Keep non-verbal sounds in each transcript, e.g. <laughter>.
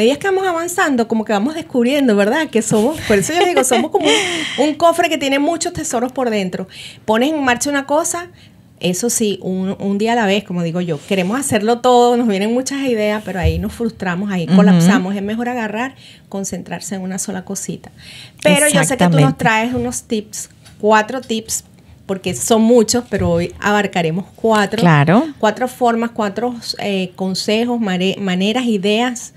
a que vamos avanzando, como que vamos descubriendo, ¿verdad? Que somos, por eso yo digo, somos como un, cofre que tiene muchos tesoros por dentro. Pones en marcha una cosa, eso sí, un, día a la vez, como digo yo, queremos hacerlo todo, nos vienen muchas ideas, pero ahí nos frustramos, ahí colapsamos. Es mejor agarrar, concentrarse en una sola cosita. Pero yo sé que tú nos traes unos tips, cuatro tips, porque son muchos, pero hoy abarcaremos cuatro. Claro. Cuatro formas, cuatro eh, consejos, maneras, ideas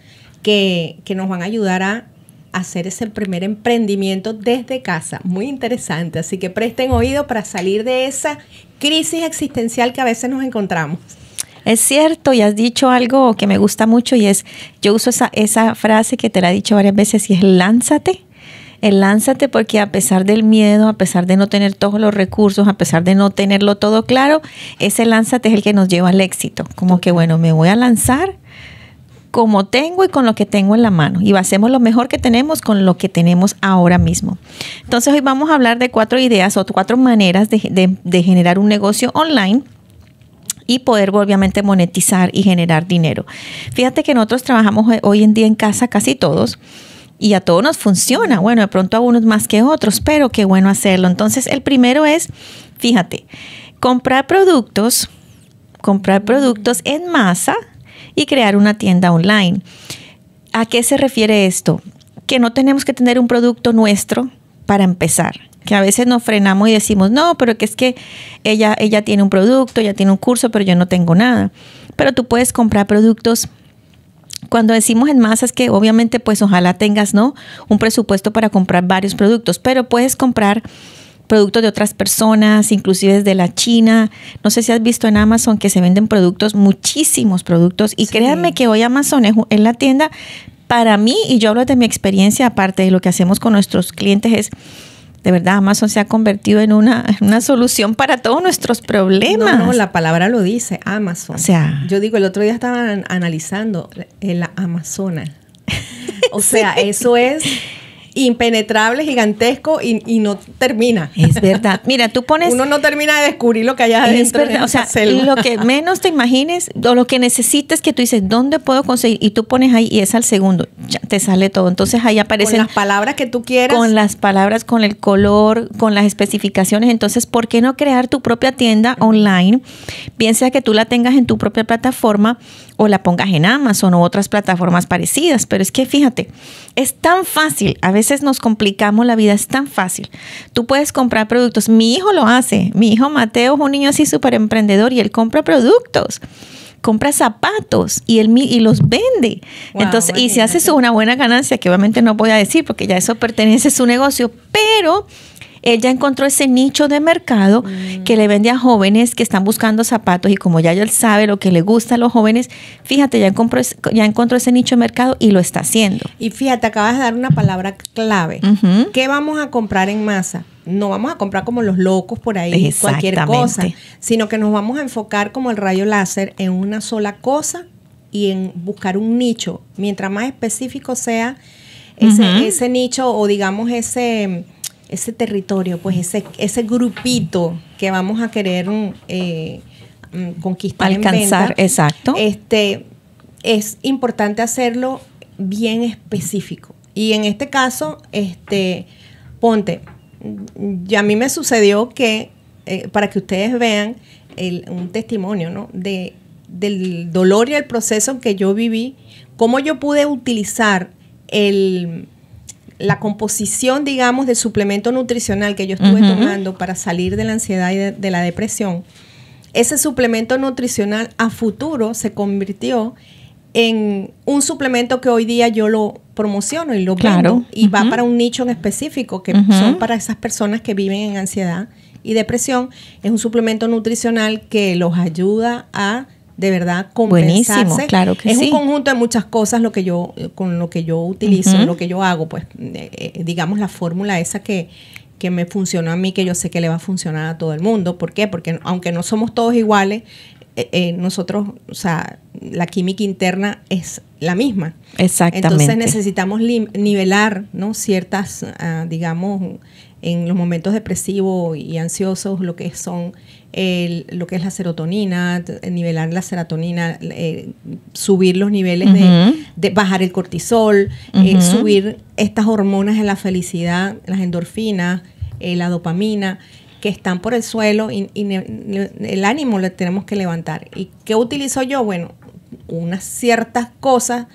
que, nos van a ayudar a hacer ese primer emprendimiento desde casa. Muy interesante. Así que presten oído para salir de esa crisis existencial que a veces nos encontramos. Es cierto, y has dicho algo que me gusta mucho y es, yo uso esa, esa frase que te la he dicho varias veces y es lánzate. El lánzate porque a pesar del miedo, a pesar de no tener todos los recursos, a pesar de no tenerlo todo claro, ese lánzate es el que nos lleva al éxito. Como que, bueno, me voy a lanzar como tengo y con lo que tengo en la mano. Y hacemos lo mejor que tenemos con lo que tenemos ahora mismo. Entonces hoy vamos a hablar de cuatro ideas o cuatro maneras de, generar un negocio online y poder obviamente monetizar y generar dinero. Fíjate que nosotros trabajamos hoy en día en casa casi todos y a todos nos funciona. Bueno, de pronto a unos más que otros, pero qué bueno hacerlo. Entonces, el primero es, fíjate, comprar productos, comprar productos en masa y crear una tienda online. ¿A qué se refiere esto? Que no tenemos que tener un producto nuestro para empezar. Que a veces nos frenamos y decimos, no, pero que es que ella, ella tiene un producto, ya tiene un curso, pero yo no tengo nada. Pero tú puedes comprar productos cuando decimos en masa es que obviamente pues ojalá tengas, ¿no? Un presupuesto para comprar varios productos, pero puedes comprar productos de otras personas, inclusive de la China. No sé si has visto en Amazon que se venden productos, muchísimos productos. Y créanme que hoy Amazon es, en la tienda, para mí, y yo hablo de mi experiencia, aparte de lo que hacemos con nuestros clientes, es de verdad, Amazon se ha convertido en una, solución para todos nuestros problemas. No, no, la palabra lo dice, Amazon. O sea, yo digo, el otro día estaban analizando la, eh, la Amazona. <laughs> O sea, eso es impenetrable, gigantesco y, no termina. Es verdad. Mira, tú pones. Uno no termina de descubrir lo que hay adentro. o sea, lo que menos te imagines o lo que necesitas que tú dices, ¿dónde puedo conseguir? Y tú pones ahí y es al segundo. Ya te sale todo. Entonces ahí aparecen. Con las palabras que tú quieras. Con las palabras, con el color, con las especificaciones. Entonces, ¿por qué no crear tu propia tienda online? Piensa que tú la tengas en tu propia plataforma o la pongas en Amazon o otras plataformas parecidas. Pero es que fíjate, es tan fácil a veces nos complicamos la vida, es tan fácil. Tú puedes comprar productos. Mi hijo lo hace. Mi hijo Mateo es un niño así súper emprendedor y él compra productos compra zapatos y él y los vende. Entonces, y si hace una buena ganancia, que obviamente no voy a decir porque ya eso pertenece a su negocio, pero ella encontró ese nicho de mercado mm. que le vende a jóvenes que están buscando zapatos y como ya él sabe lo que le gusta a los jóvenes, fíjate, ya encontró, ya encontró ese nicho de mercado y lo está haciendo. Y fíjate, acabas de dar una palabra clave. ¿Qué vamos a comprar en masa? no vamos a comprar como los locos por ahí cualquier cosa, sino que nos vamos a enfocar como el rayo láser en una sola cosa y en buscar un nicho. Mientras más específico sea ese nicho o digamos ese ese territorio, pues ese, ese grupito que vamos a querer mm, eh, mm, conquistar. Alcanzar, exacto. Este, es importante hacerlo bien específico. Y en este caso, este, ponte, mm, Ya a mí me sucedió que, eh, para que ustedes vean un testimonio ¿no? de, del dolor y el proceso que yo viví, cómo yo pude utilizar el, la composición, digamos, del suplemento nutricional que yo estuve tomando para salir de la ansiedad y de, la depresión, ese suplemento nutricional a futuro se convirtió en un suplemento que hoy día yo lo promociono y lo claro. y va para un nicho en específico que son para esas personas que viven en ansiedad y depresión. Es un suplemento nutricional que los ayuda a de verdad compensarse. claro que es un conjunto de muchas cosas lo que yo con lo que yo utilizo, lo que yo hago, pues eh, eh, digamos la fórmula esa que que me funcionó a mí, que yo sé que le va a funcionar a todo el mundo. ¿Por qué? Porque aunque no somos todos iguales, eh, nosotros, o sea, la química interna es la misma. Exactamente. Entonces necesitamos nivelar, ¿no? Ciertas, ah, digamos, en los momentos depresivos y ansiosos, lo que son lo que es la serotonina, nivelar la serotonina, eh, subir los niveles de, bajar el cortisol, eh, subir estas hormonas de la felicidad, las endorfinas, eh, la dopamina que están por el suelo y, el ánimo lo tenemos que levantar. ¿Y qué utilizo yo? Bueno, unas ciertas cosas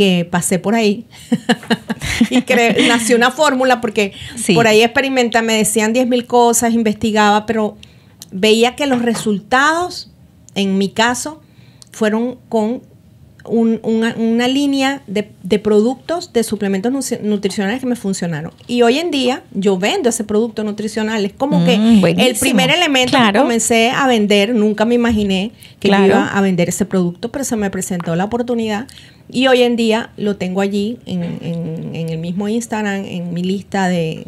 que pasé por ahí <laughs> y nació una fórmula porque por ahí experimenta me decían 10.000 cosas, investigaba, pero veía que los resultados, en mi caso, fueron con una, línea de, productos, de suplementos nutricionales que me funcionaron. Y hoy en día yo vendo ese producto nutricional. Es como mm, que el primer elemento que comencé a vender, nunca me imaginé que iba a vender ese producto, pero se me presentó la oportunidad. Y hoy en día lo tengo allí en, el mismo Instagram, en mi lista de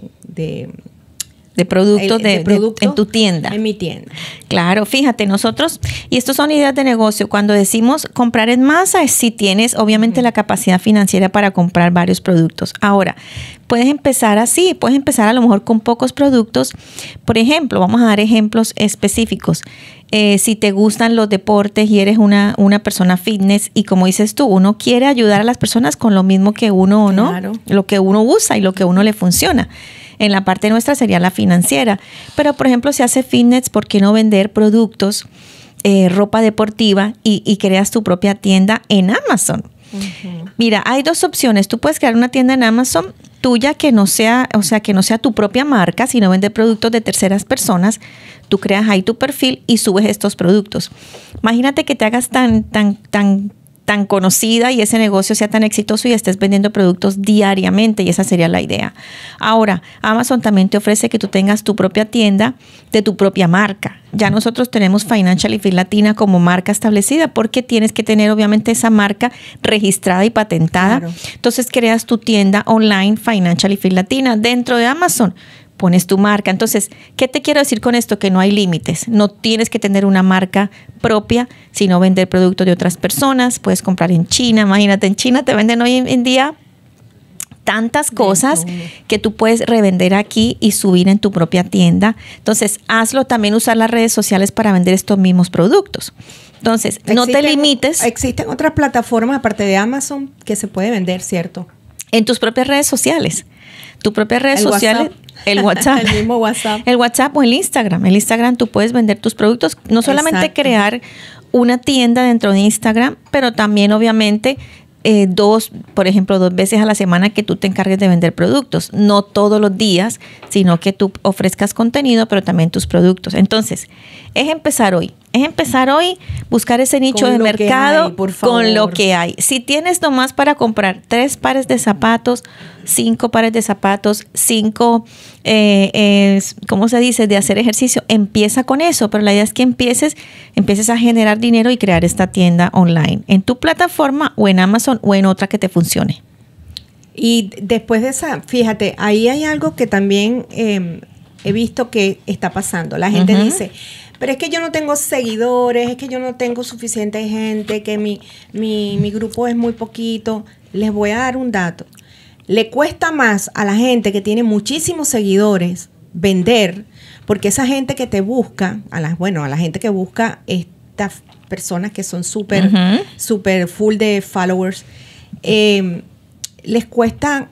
de productos de, producto en tu tienda. En mi tienda. Claro, fíjate, nosotros, y estos son ideas de negocio, cuando decimos comprar en masa es si tienes obviamente la capacidad financiera para comprar varios productos. Ahora, puedes empezar así, puedes empezar a lo mejor con pocos productos. Por ejemplo, vamos a dar ejemplos específicos. Eh, si te gustan los deportes y eres una, una persona fitness y como dices tú, uno quiere ayudar a las personas con lo mismo que uno, ¿no? Lo que uno usa y lo que uno le funciona en la parte nuestra sería la financiera. Pero, por ejemplo, si hace fitness, ¿por qué no vender productos, eh, ropa deportiva y, creas tu propia tienda en Amazon? Mira, hay dos opciones. Tú puedes crear una tienda en Amazon tuya que no sea, o sea, que no sea tu propia marca, sino vender productos de terceras personas. Tú creas ahí tu perfil y subes estos productos. Imagínate que te hagas tan, tan, tan conocida y ese negocio sea tan exitoso y estés vendiendo productos diariamente y esa sería la idea. Ahora, Amazon también te ofrece que tú tengas tu propia tienda de tu propia marca. Ya nosotros tenemos Financial y Fit Latina como marca establecida porque tienes que tener obviamente esa marca registrada y patentada. Entonces creas tu tienda online Financial y Fit Latina dentro de Amazon pones tu marca. Entonces, ¿qué te quiero decir con esto? Que no hay límites. No tienes que tener una marca propia, sino vender productos de otras personas. Puedes comprar en China. Imagínate, en China te venden hoy en día tantas cosas que tú puedes revender aquí y subir en tu propia tienda. Entonces, hazlo también usar las redes sociales para vender estos mismos productos. Entonces, no te limites. Existen otras plataformas aparte de Amazon que se puede vender, ¿cierto? En tus propias redes sociales. Tus propias redes sociales, el WhatsApp. <laughs> el mismo WhatsApp. El WhatsApp o el Instagram. El Instagram tú puedes vender tus productos, no solamente crear una tienda dentro de Instagram, pero también obviamente eh, dos, por ejemplo, dos veces a la semana que tú te encargues de vender productos. No todos los días, sino que tú ofrezcas contenido, pero también tus productos. Entonces, es empezar hoy. Es empezar hoy, buscar ese nicho de mercado con lo que hay. Si tienes nomás para comprar tres pares de zapatos, cinco pares de zapatos, cinco, eh, ¿cómo se dice?, de hacer ejercicio, empieza con eso, pero la idea es que empieces, empieces a generar dinero y crear esta tienda online, en tu plataforma o en Amazon o en otra que te funcione. Y después de esa, fíjate, ahí hay algo que también em, he visto que está pasando. La gente dice, pero es que yo no tengo seguidores, es que yo no tengo suficiente gente, que mi, mi, grupo es muy poquito. Les voy a dar un dato. Le cuesta más a la gente que tiene muchísimos seguidores vender, porque esa gente que te busca, a las, bueno, a la gente que busca estas personas que son súper, súper full de followers, eh, les cuesta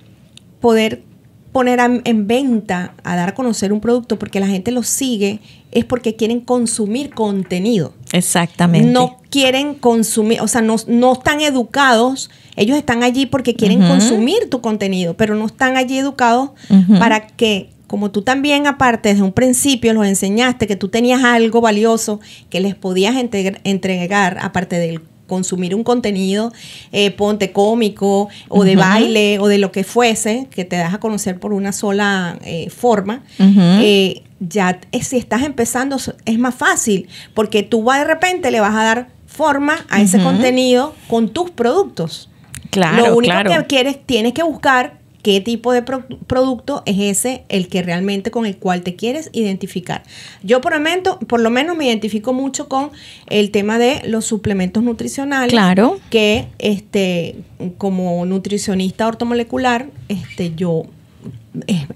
poder poner en venta, a dar a conocer un producto porque la gente lo sigue, es porque quieren consumir contenido. Exactamente. No quieren consumir, o sea, no, no están educados, ellos están allí porque quieren consumir tu contenido, pero no están allí educados para que, como tú también aparte desde un principio los enseñaste que tú tenías algo valioso que les podías entregar, aparte del consumir un contenido, eh, ponte cómico o de baile o de lo que fuese, que te das a conocer por una sola eh, forma, eh, ya si estás empezando es más fácil, porque tú va, de repente le vas a dar forma a ese contenido con tus productos. Claro, lo único que quieres, tienes que buscar qué tipo de producto es ese el que realmente con el cual te quieres identificar. Yo por, momento, por lo menos me identifico mucho con el tema de los suplementos nutricionales. Claro. Que este, como nutricionista ortomolecular, este, yo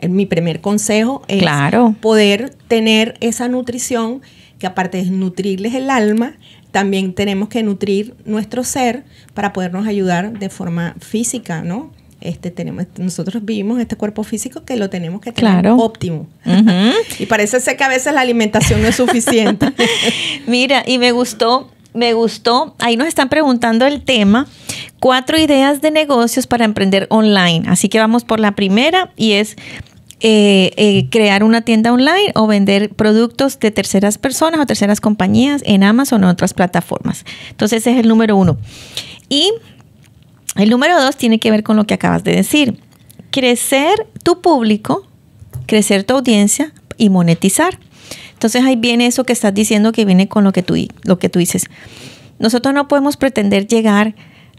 mi primer consejo es poder tener esa nutrición que aparte de nutrirles el alma, también tenemos que nutrir nuestro ser para podernos ayudar de forma física, ¿no? este, tenemos, este, nosotros vivimos este cuerpo físico que lo tenemos que tener óptimo. <laughs> y parece ser que a veces la alimentación no es suficiente. <laughs> Mira, y me gustó, me gustó, ahí nos están preguntando el tema, cuatro ideas de negocios para emprender online. Así que vamos por la primera y es eh, eh, crear una tienda online o vender productos de terceras personas o terceras compañías en Amazon o otras plataformas. Entonces ese es el número uno. Y el número dos tiene que ver con lo que acabas de decir. Crecer tu público, crecer tu audiencia y monetizar. Entonces ahí viene eso que estás diciendo que viene con lo que tú, lo que tú dices. Nosotros no podemos pretender llegar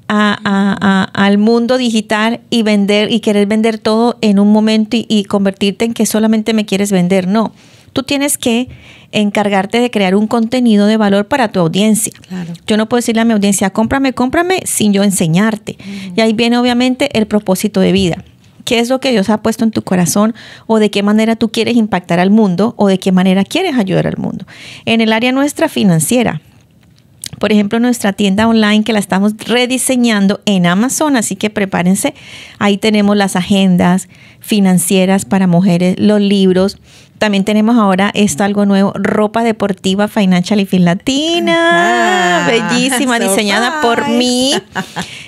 a, al mundo digital y vender y querer vender todo en un momento y, convertirte en que solamente me quieres vender. No, tú tienes que encargarte de crear un contenido de valor para tu audiencia. Yo no puedo decirle a mi audiencia, cómprame, cómprame, sin yo enseñarte. Y ahí viene obviamente el propósito de vida. ¿Qué es lo que Dios ha puesto en tu corazón o de qué manera tú quieres impactar al mundo o de qué manera quieres ayudar al mundo? En el área nuestra financiera, por ejemplo, nuestra tienda online que la estamos rediseñando en Amazon, así que prepárense. Ahí tenemos las agendas financieras para mujeres, los libros, también tenemos ahora esto algo nuevo, ropa deportiva Financial y Latina, bellísima, <laughs> diseñada por mí,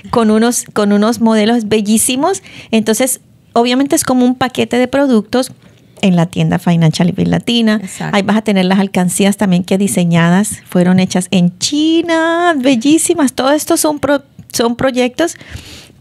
con unos, con unos modelos bellísimos. Entonces, obviamente es como un paquete de productos en la tienda Financial Fin Latina. Ahí vas a tener las alcancías también que diseñadas fueron hechas en China, bellísimas. Todo esto son, son proyectos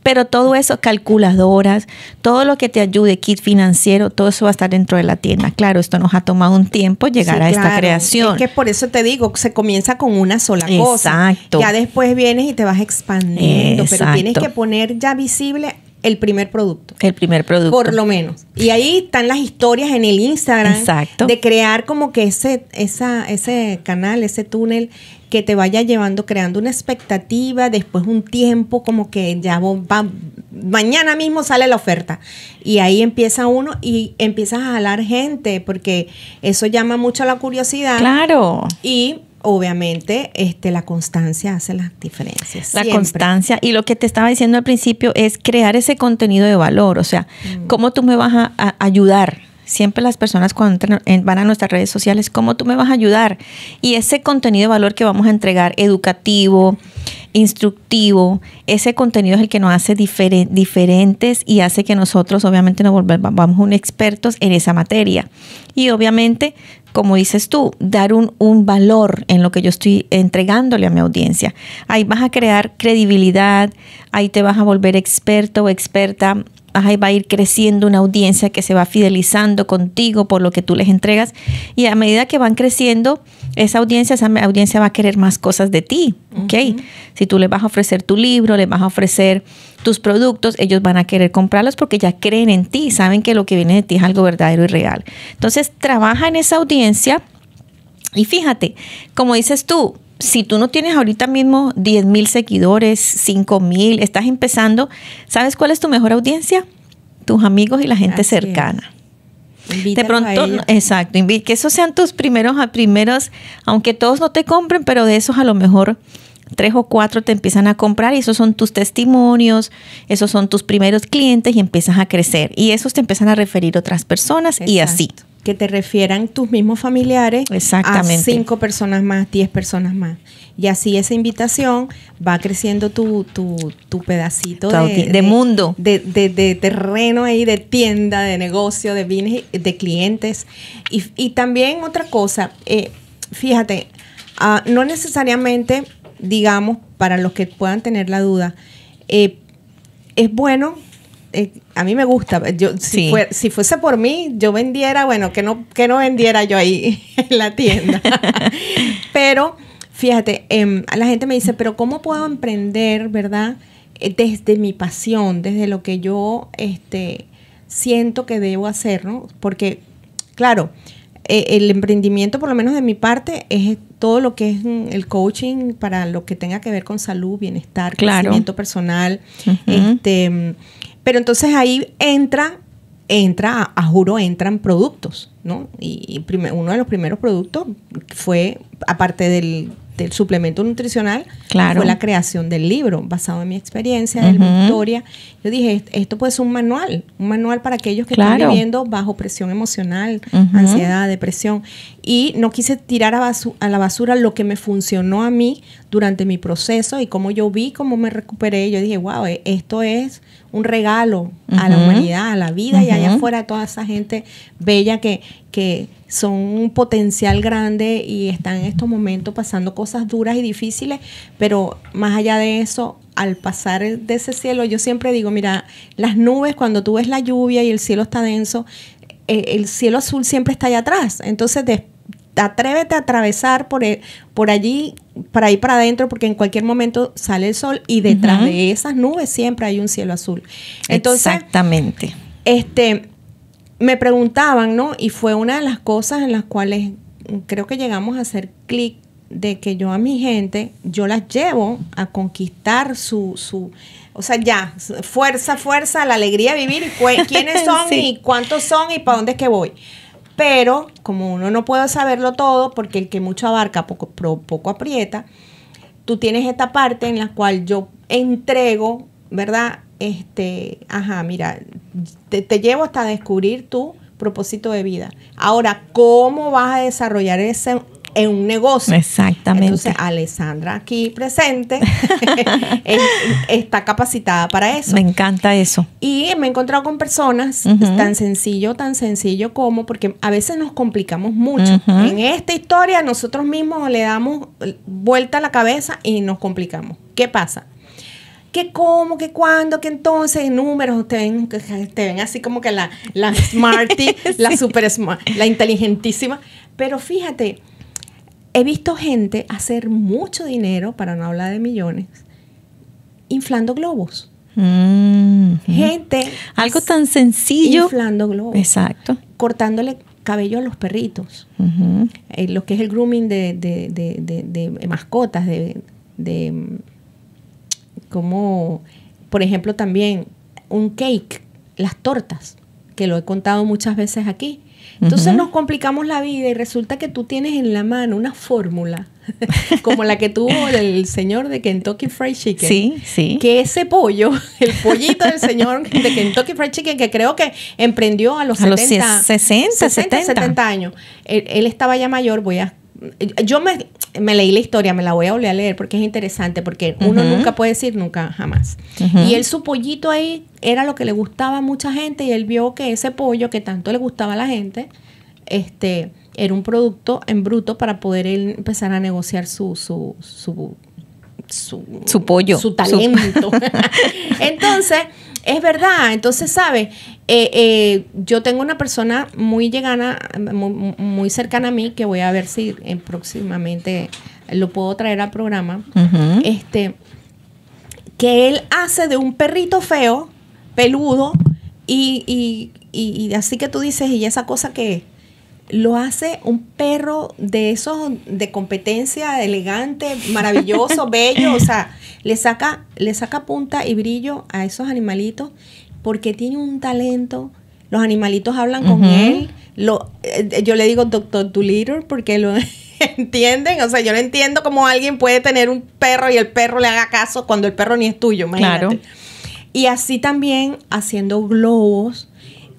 pero todo eso, calculadoras, todo lo que te ayude, kit financiero, todo eso va a estar dentro de la tienda. Claro, esto nos ha tomado un tiempo llegar a esta creación. Es que por eso te digo, se comienza con una sola cosa. Exacto. Ya después vienes y te vas expandiendo, pero tienes que poner ya visible el primer producto. El primer producto. Por lo menos. Y ahí están las historias en el Instagram. Exacto. De crear como que ese, esa, ese canal, ese túnel que te vaya llevando creando una expectativa, después un tiempo como que ya va, mañana mismo sale la oferta y ahí empieza uno y empiezas a jalar gente porque eso llama mucho la curiosidad. Claro. Y obviamente este, la constancia hace las diferencias. La constancia. Y lo que te estaba diciendo al principio es crear ese contenido de valor. O sea, como mm. cómo tú me vas a ayudar Siempre las personas cuando van a nuestras redes sociales, ¿cómo tú me vas a ayudar? Y ese contenido de valor que vamos a entregar, educativo, instructivo, ese contenido es el que nos hace diferentes y hace que nosotros obviamente nos volvamos un expertos en esa materia. Y obviamente, como dices tú, dar un, un valor en lo que yo estoy entregándole a mi audiencia. Ahí vas a crear credibilidad, ahí te vas a volver experto o experta ahí va a ir creciendo una audiencia que se va fidelizando contigo por lo que tú les entregas y a medida que van creciendo esa audiencia, esa audiencia va a querer más cosas de ti, ¿ok? Si tú les vas a ofrecer tu libro, les vas a ofrecer tus productos, ellos van a querer comprarlos porque ya creen en ti, saben que lo que viene de ti es algo verdadero y real. Entonces, trabaja en esa audiencia y fíjate, como dices tú, si tú no tienes ahorita mismo 10 mil seguidores, 5 mil, estás empezando, ¿sabes cuál es tu mejor audiencia? Tus amigos y la gente cercana. De pronto, exacto, que esos sean tus primeros, a primeros, aunque todos no te compren, pero de esos a lo mejor tres o cuatro te empiezan a comprar y esos son tus testimonios, esos son tus primeros clientes y empiezas a crecer y esos te empiezan a referir otras personas y así que te refieran tus mismos familiares Exactamente. a cinco personas más, diez personas más. Y así esa invitación va creciendo tu, tu, tu pedacito de, mundo. De, terreno ahí, de tienda, de negocio, de de clientes. Y, también otra cosa, eh, fíjate, ah, no necesariamente, digamos, para los que puedan tener la duda, eh, es bueno eh, a mí me gusta. Yo, si, fuese por mí, yo vendiera, bueno, que no, que no vendiera yo ahí <laughs> en la tienda. <laughs> pero, fíjate, em, la gente me dice, pero ¿cómo puedo emprender, verdad? Eh, desde mi pasión, desde lo que yo este, siento que debo hacer, ¿no? Porque, claro, eh, el emprendimiento, por lo menos de mi parte, es todo lo que es mm, el coaching para lo que tenga que ver con salud, bienestar, crecimiento personal, este mm, pero entonces ahí entra, entra, a, juro, entran productos, ¿no? Y, uno de los primeros productos fue, aparte del, suplemento nutricional, claro. fue la creación del libro, basado en mi experiencia, en mi historia. Yo dije, esto puede ser un manual, un manual para aquellos que están viviendo bajo presión emocional, ansiedad, depresión. Y no quise tirar a, a la basura lo que me funcionó a mí durante mi proceso y cómo yo vi, cómo me recuperé. Yo dije, wow, eh, esto es un regalo a la humanidad, a la vida y allá afuera toda esa gente bella que, que son un potencial grande y están en estos momentos pasando cosas duras y difíciles, pero más allá de eso, al pasar de ese cielo, yo siempre digo, mira, las nubes, cuando tú ves la lluvia y el cielo está denso, eh, el cielo azul siempre está allá atrás. Entonces, atrévete a atravesar por, e, por allí para ir para adentro porque en cualquier momento sale el sol y detrás de esas nubes siempre hay un cielo azul. Exactamente. Este, me preguntaban, ¿no? Y fue una de las cosas en las cuales creo que llegamos a hacer clic de que yo a mi gente, yo las llevo a conquistar su, su o sea, ya, fuerza, fuerza, la alegría de vivir, y <laughs> quiénes son y cuántos son y para dónde es que voy. Pero como uno no puede saberlo todo, porque el que mucho abarca poco, poco aprieta, tú tienes esta parte en la cual yo entrego, ¿verdad? Este, ajá, mira, te, te llevo hasta descubrir tu propósito de vida. Ahora, ¿cómo vas a desarrollar ese, en un negocio. Exactamente. Entonces, Alessandra aquí presente <laughs> está capacitada para eso. Me encanta eso. Y me he encontrado con personas tan sencillo, tan sencillo como, porque a veces nos complicamos mucho. En esta historia nosotros mismos le damos vuelta a la cabeza y nos complicamos. ¿Qué pasa? ¿qué cómo, ¿qué cuándo, ¿qué entonces, números, te ven, te ven así como que la, la smarty, <laughs> la super smart, la inteligentísima. Pero fíjate, he visto gente hacer mucho dinero, para no hablar de millones, inflando globos. Mm, gente. Algo tan sencillo. Inflando globos. Exacto. Cortándole cabello a los perritos. Eh, lo que es el grooming de, de, de, de mascotas, de, como, por ejemplo, también un cake, las tortas, que lo he contado muchas veces aquí. Entonces nos complicamos la vida y resulta que tú tienes en la mano una fórmula, <laughs> como la que tuvo el señor de Kentucky Fried Chicken. Sí, sí. Que ese pollo, <laughs> el pollito del señor de Kentucky Fried Chicken, que creo que emprendió a los, 70, 60, 70, años. él, estaba ya mayor, voy a yo me, leí la historia, me la voy a volver a leer porque es interesante, porque uno nunca puede decir nunca jamás. Y él su pollito ahí era lo que le gustaba a mucha gente y él vio que ese pollo que tanto le gustaba a la gente, este, era un producto en bruto para poder él empezar a negociar su, su, su, su, su pollo. Su talento. <laughs> <laughs> Entonces es verdad, entonces, ¿sabes? Eh, eh, yo tengo una persona muy llegana, muy, cercana a mí, que voy a ver si eh, próximamente lo puedo traer al programa. Este, que él hace de un perrito feo, peludo, y, y, y, así que tú dices, ¿y esa cosa que lo hace un perro de esos de competencia, elegante, maravilloso, <laughs> bello, o sea, le saca, le saca punta y brillo a esos animalitos porque tiene un talento. Los animalitos hablan con él. Lo, eh, yo le digo doctor Doolittle porque lo <laughs> entienden. O sea, yo no entiendo cómo alguien puede tener un perro y el perro le haga caso cuando el perro ni es tuyo. Imagínate. Claro. Y así también haciendo globos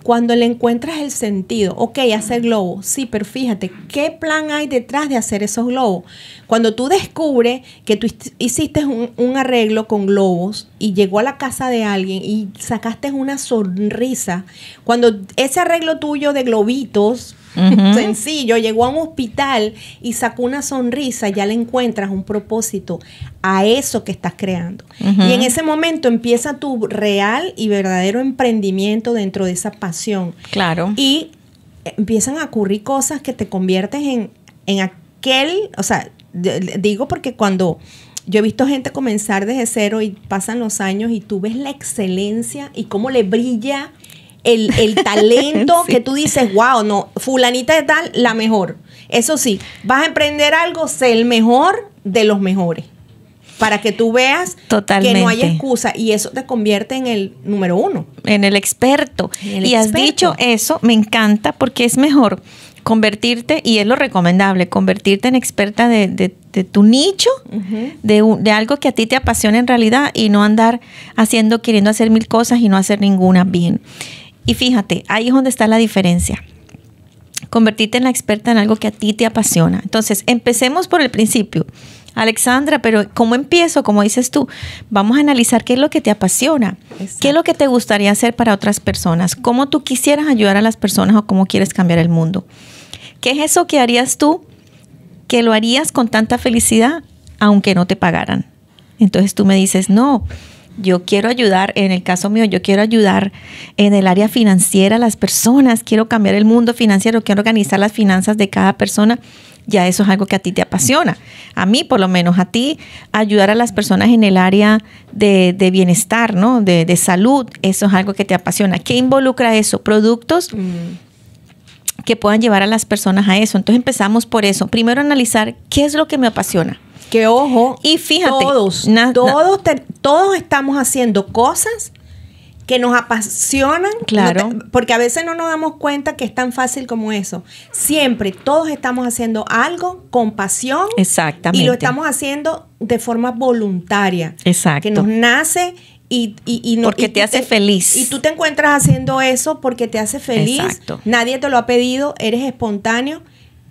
cuando le encuentras el sentido, ok, hacer globo, sí, pero fíjate, ¿qué plan hay detrás de hacer esos globos? Cuando tú descubres que tú hiciste un, arreglo con globos y llegó a la casa de alguien y sacaste una sonrisa, cuando ese arreglo tuyo de globitos sencillo, llegó a un hospital y sacó una sonrisa, ya le encuentras un propósito a eso que estás creando. Y en ese momento empieza tu real y verdadero emprendimiento dentro de esa pasión. Claro. Y empiezan a ocurrir cosas que te conviertes en, en aquel, o sea, digo porque cuando yo he visto gente comenzar desde cero y pasan los años y tú ves la excelencia y cómo le brilla el, <laughs> talento que tú dices, wow, no, fulanita es tal, la mejor. Eso sí, vas a emprender algo, sé el mejor de los mejores. Para que tú veas Totalmente. que no hay excusa y eso te convierte en el número uno. En el experto. y has dicho eso, me encanta porque es mejor convertirte, y es lo recomendable, convertirte en experta de, tu nicho, de, algo que a ti te apasiona en realidad y no andar haciendo, queriendo hacer mil cosas y no hacer ninguna bien. Y fíjate, ahí es donde está la diferencia. Convertirte en la experta en algo que a ti te apasiona. Entonces, empecemos por el principio. Alexandra, pero ¿cómo empiezo? Como dices tú, vamos a analizar qué es lo que te apasiona, qué es lo que te gustaría hacer para otras personas, cómo tú quisieras ayudar a las personas o cómo quieres cambiar el mundo. ¿Qué es eso que harías tú que lo harías con tanta felicidad aunque no te pagaran? Entonces tú me dices, no, yo quiero ayudar, en el caso mío, yo quiero ayudar en el área financiera a las personas, quiero cambiar el mundo financiero, quiero organizar las finanzas de cada persona. Ya eso es algo que a ti te apasiona. A mí, por lo menos, a ti, ayudar a las personas en el área de, bienestar, ¿no? De, salud, eso es algo que te apasiona. ¿Qué involucra eso? Productos. Mm que puedan llevar a las personas a eso. Entonces empezamos por eso. Primero analizar qué es lo que me apasiona. Que ojo, y fíjate, todos, todos, todos estamos haciendo cosas que nos apasionan, claro, porque a veces no nos damos cuenta que es tan fácil como eso. Siempre todos estamos haciendo algo con pasión, exactamente, y lo estamos haciendo de forma voluntaria, exacto, que nos nace y, porque te hace feliz. Y tú te encuentras haciendo eso porque te hace feliz. Nadie te lo ha pedido, eres espontáneo.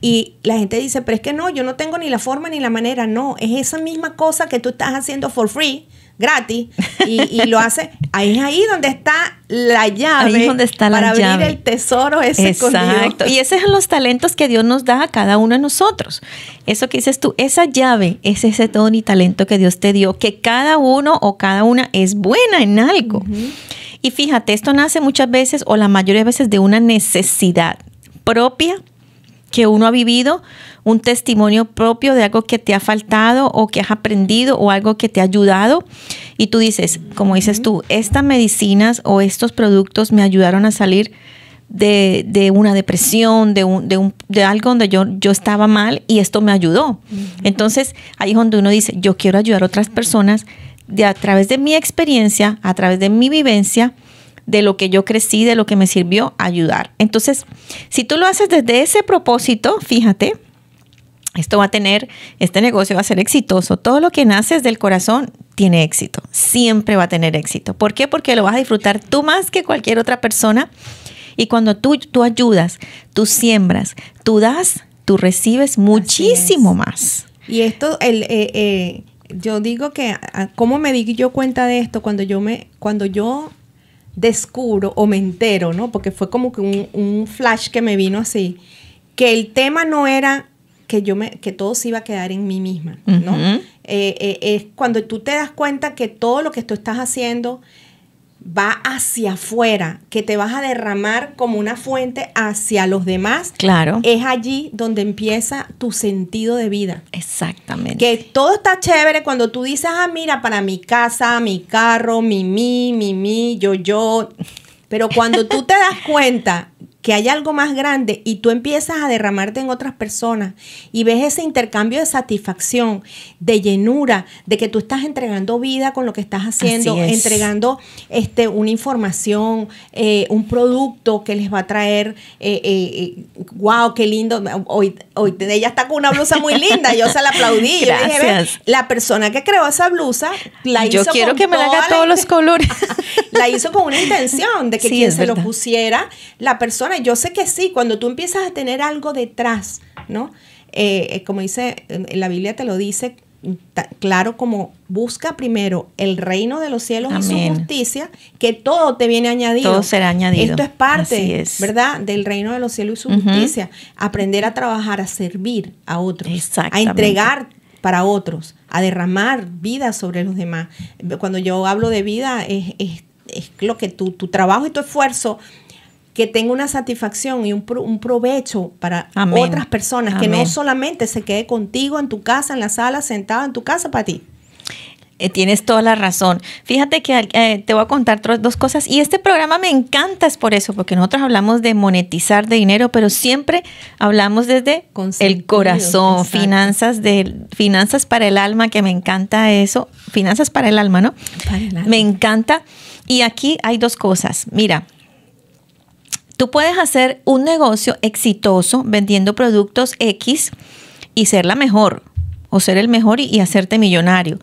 Y la gente dice, pero es que no, yo no tengo ni la forma ni la manera. No, es esa misma cosa que tú estás haciendo for free gratis y, lo hace. Ahí es ahí donde está la llave donde está la para abrir el tesoro ese Exacto. Y esos son los talentos que Dios nos da a cada uno de nosotros. Eso que dices tú, esa llave es ese don y talento que Dios te dio, que cada uno o cada una es buena en algo. Y fíjate, esto nace muchas veces o la mayoría de veces de una necesidad propia que uno ha vivido, un testimonio propio de algo que te ha faltado o que has aprendido o algo que te ha ayudado. Y tú dices, como dices tú, estas medicinas o estos productos me ayudaron a salir de, una depresión, de, un, de, de, algo donde yo, yo estaba mal y esto me ayudó. Entonces ahí es donde uno dice, yo quiero ayudar a otras personas de, a través de mi experiencia, a través de mi vivencia de lo que yo crecí, de lo que me sirvió ayudar. Entonces, si tú lo haces desde ese propósito, fíjate, esto va a tener, este negocio va a ser exitoso. Todo lo que naces del corazón tiene éxito, siempre va a tener éxito. ¿Por qué? Porque lo vas a disfrutar tú más que cualquier otra persona. Y cuando tú, tú ayudas, tú siembras, tú das, tú recibes muchísimo más. Y esto, el, eh, eh, yo digo que, ah, ¿cómo me di yo cuenta de esto? Cuando yo, me, cuando yo descubro o me entero, ¿no? Porque fue como que un, flash que me vino así, que el tema no era que yo me, que todo se iba a quedar en mí misma, ¿no? Eh, eh, es cuando tú te das cuenta que todo lo que tú estás haciendo va hacia afuera, que te vas a derramar como una fuente hacia los demás, claro. es allí donde empieza tu sentido de vida. Exactamente. Que todo está chévere cuando tú dices, ah, mira, para mi casa, mi carro, mi mí, mi mí, yo, yo. Pero cuando tú te das cuenta que hay algo más grande y tú empiezas a derramarte en otras personas y ves ese intercambio de satisfacción, de llenura, de que tú estás entregando vida con lo que estás haciendo, entregando este, una información, eh, un producto que les va a traer, wow, eh, eh, qué lindo, hoy, hoy ella está con una blusa muy linda, yo se la aplaudí, la persona que creó esa blusa, la yo hizo quiero con que me haga todos los colores. <laughs> la hizo con una intención de que quien se lo pusiera, la persona yo sé que sí, cuando tú empiezas a tener algo detrás, ¿no? Eh, eh, como dice, eh, la Biblia te lo dice claro como busca primero el reino de los cielos y su justicia, que todo te viene añadido. Todo será añadido. Esto es parte, ¿verdad? Del reino de los cielos y su justicia. Aprender a trabajar, a servir a otros, a entregar para otros, a derramar vida sobre los demás. Cuando yo hablo de vida, es, es, lo que tu, tu trabajo y tu esfuerzo que tenga una satisfacción y un, provecho para otras personas, que no solamente se quede contigo en tu casa, en la sala, sentado en tu casa para ti. Eh, tienes toda la razón. Fíjate que eh, te voy a contar dos cosas y este programa me encanta es por eso, porque nosotros hablamos de monetizar de dinero, pero siempre hablamos desde el corazón, finanzas de finanzas para el alma, que me encanta eso, finanzas para el alma, ¿no? Me encanta. Y aquí hay dos cosas. Mira, Tú puedes hacer un negocio exitoso vendiendo productos X y ser la mejor o ser el mejor y, hacerte millonario.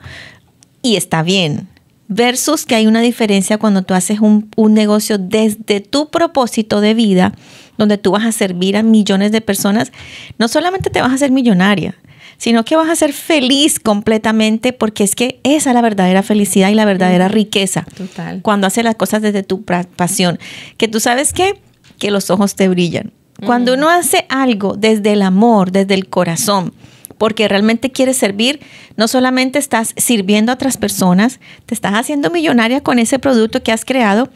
Y está bien. Versus que hay una diferencia cuando tú haces un, un negocio desde tu propósito de vida, donde tú vas a servir a millones de personas, no solamente te vas a hacer millonaria, sino que vas a ser feliz completamente porque es que esa es la verdadera felicidad y la verdadera riqueza. Total. Cuando haces las cosas desde tu pasión. Que tú sabes que que los ojos te brillan. Cuando uno hace algo desde el amor, desde el corazón, porque realmente quiere servir, no solamente estás sirviendo a otras personas, te estás haciendo millonaria con ese producto que has creado,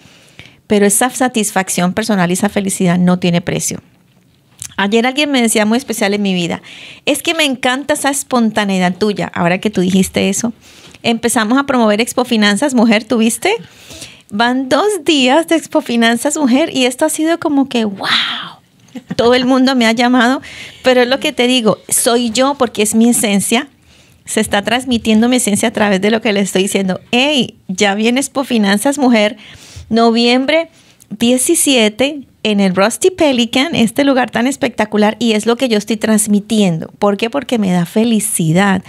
pero esa satisfacción personal y esa felicidad no tiene precio. Ayer alguien me decía muy especial en mi vida, es que me encanta esa espontaneidad tuya, ahora que tú dijiste eso. Empezamos a promover Expo Finanzas, mujer, ¿tuviste? Van dos días de Expo Finanzas Mujer y esto ha sido como que, wow, todo el mundo me ha llamado, pero es lo que te digo, soy yo porque es mi esencia. Se está transmitiendo mi esencia a través de lo que le estoy diciendo. Hey, ya viene Expo Finanzas Mujer, noviembre 17 en el Rusty Pelican, este lugar tan espectacular, y es lo que yo estoy transmitiendo. ¿Por qué? Porque me da felicidad,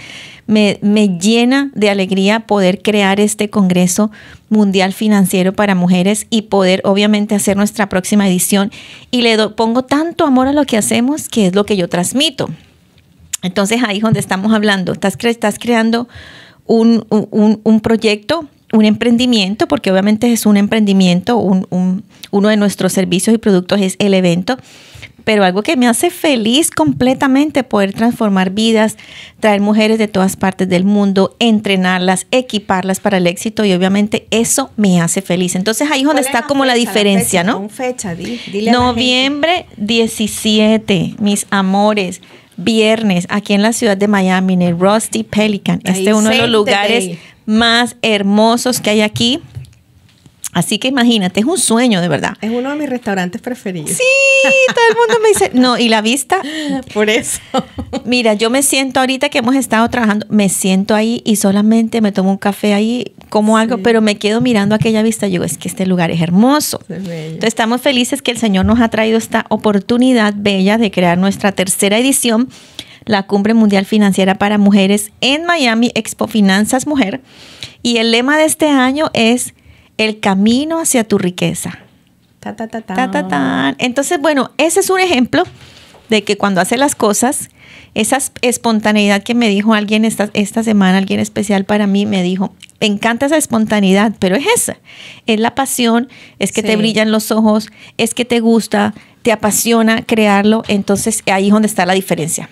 me, llena de alegría poder crear este Congreso Mundial Financiero para Mujeres y poder obviamente hacer nuestra próxima edición. Y le pongo tanto amor a lo que hacemos que es lo que yo transmito. Entonces ahí es donde estamos hablando, estás, estás creando un, un, proyecto un emprendimiento, porque obviamente es un emprendimiento, un, uno de nuestros servicios y productos es el evento, pero algo que me hace feliz completamente poder transformar vidas, traer mujeres de todas partes del mundo, entrenarlas, equiparlas para el éxito y obviamente eso me hace feliz. Entonces ahí es donde está como la diferencia, ¿no? fecha, Noviembre 17, mis amores viernes aquí en la ciudad de Miami, en el Rusty Pelican. Este es uno de los lugares más hermosos que hay aquí. Así que imagínate, es un sueño de verdad. Es uno de mis restaurantes preferidos. Sí, todo el mundo me dice, <laughs> no, y la vista. Por eso. Mira, yo me siento ahorita que hemos estado trabajando, me siento ahí y solamente me tomo un café ahí, como algo, pero me quedo mirando aquella vista. Yo, es que este lugar es hermoso. Es Entonces estamos felices que el Señor nos ha traído esta oportunidad bella de crear nuestra tercera edición, la Cumbre Mundial Financiera para Mujeres en Miami, Expo Finanzas Mujer. Y el lema de este año es el camino hacia tu riqueza. Ta, ta, ta, ta, Entonces, bueno, ese es un ejemplo de que cuando hace las cosas, esa espontaneidad que me dijo alguien esta, esta semana, alguien especial para mí, me dijo, me encanta esa espontaneidad, pero es esa, es la pasión, es que te brillan los ojos, es que te gusta, te apasiona crearlo, entonces ahí es donde está la diferencia.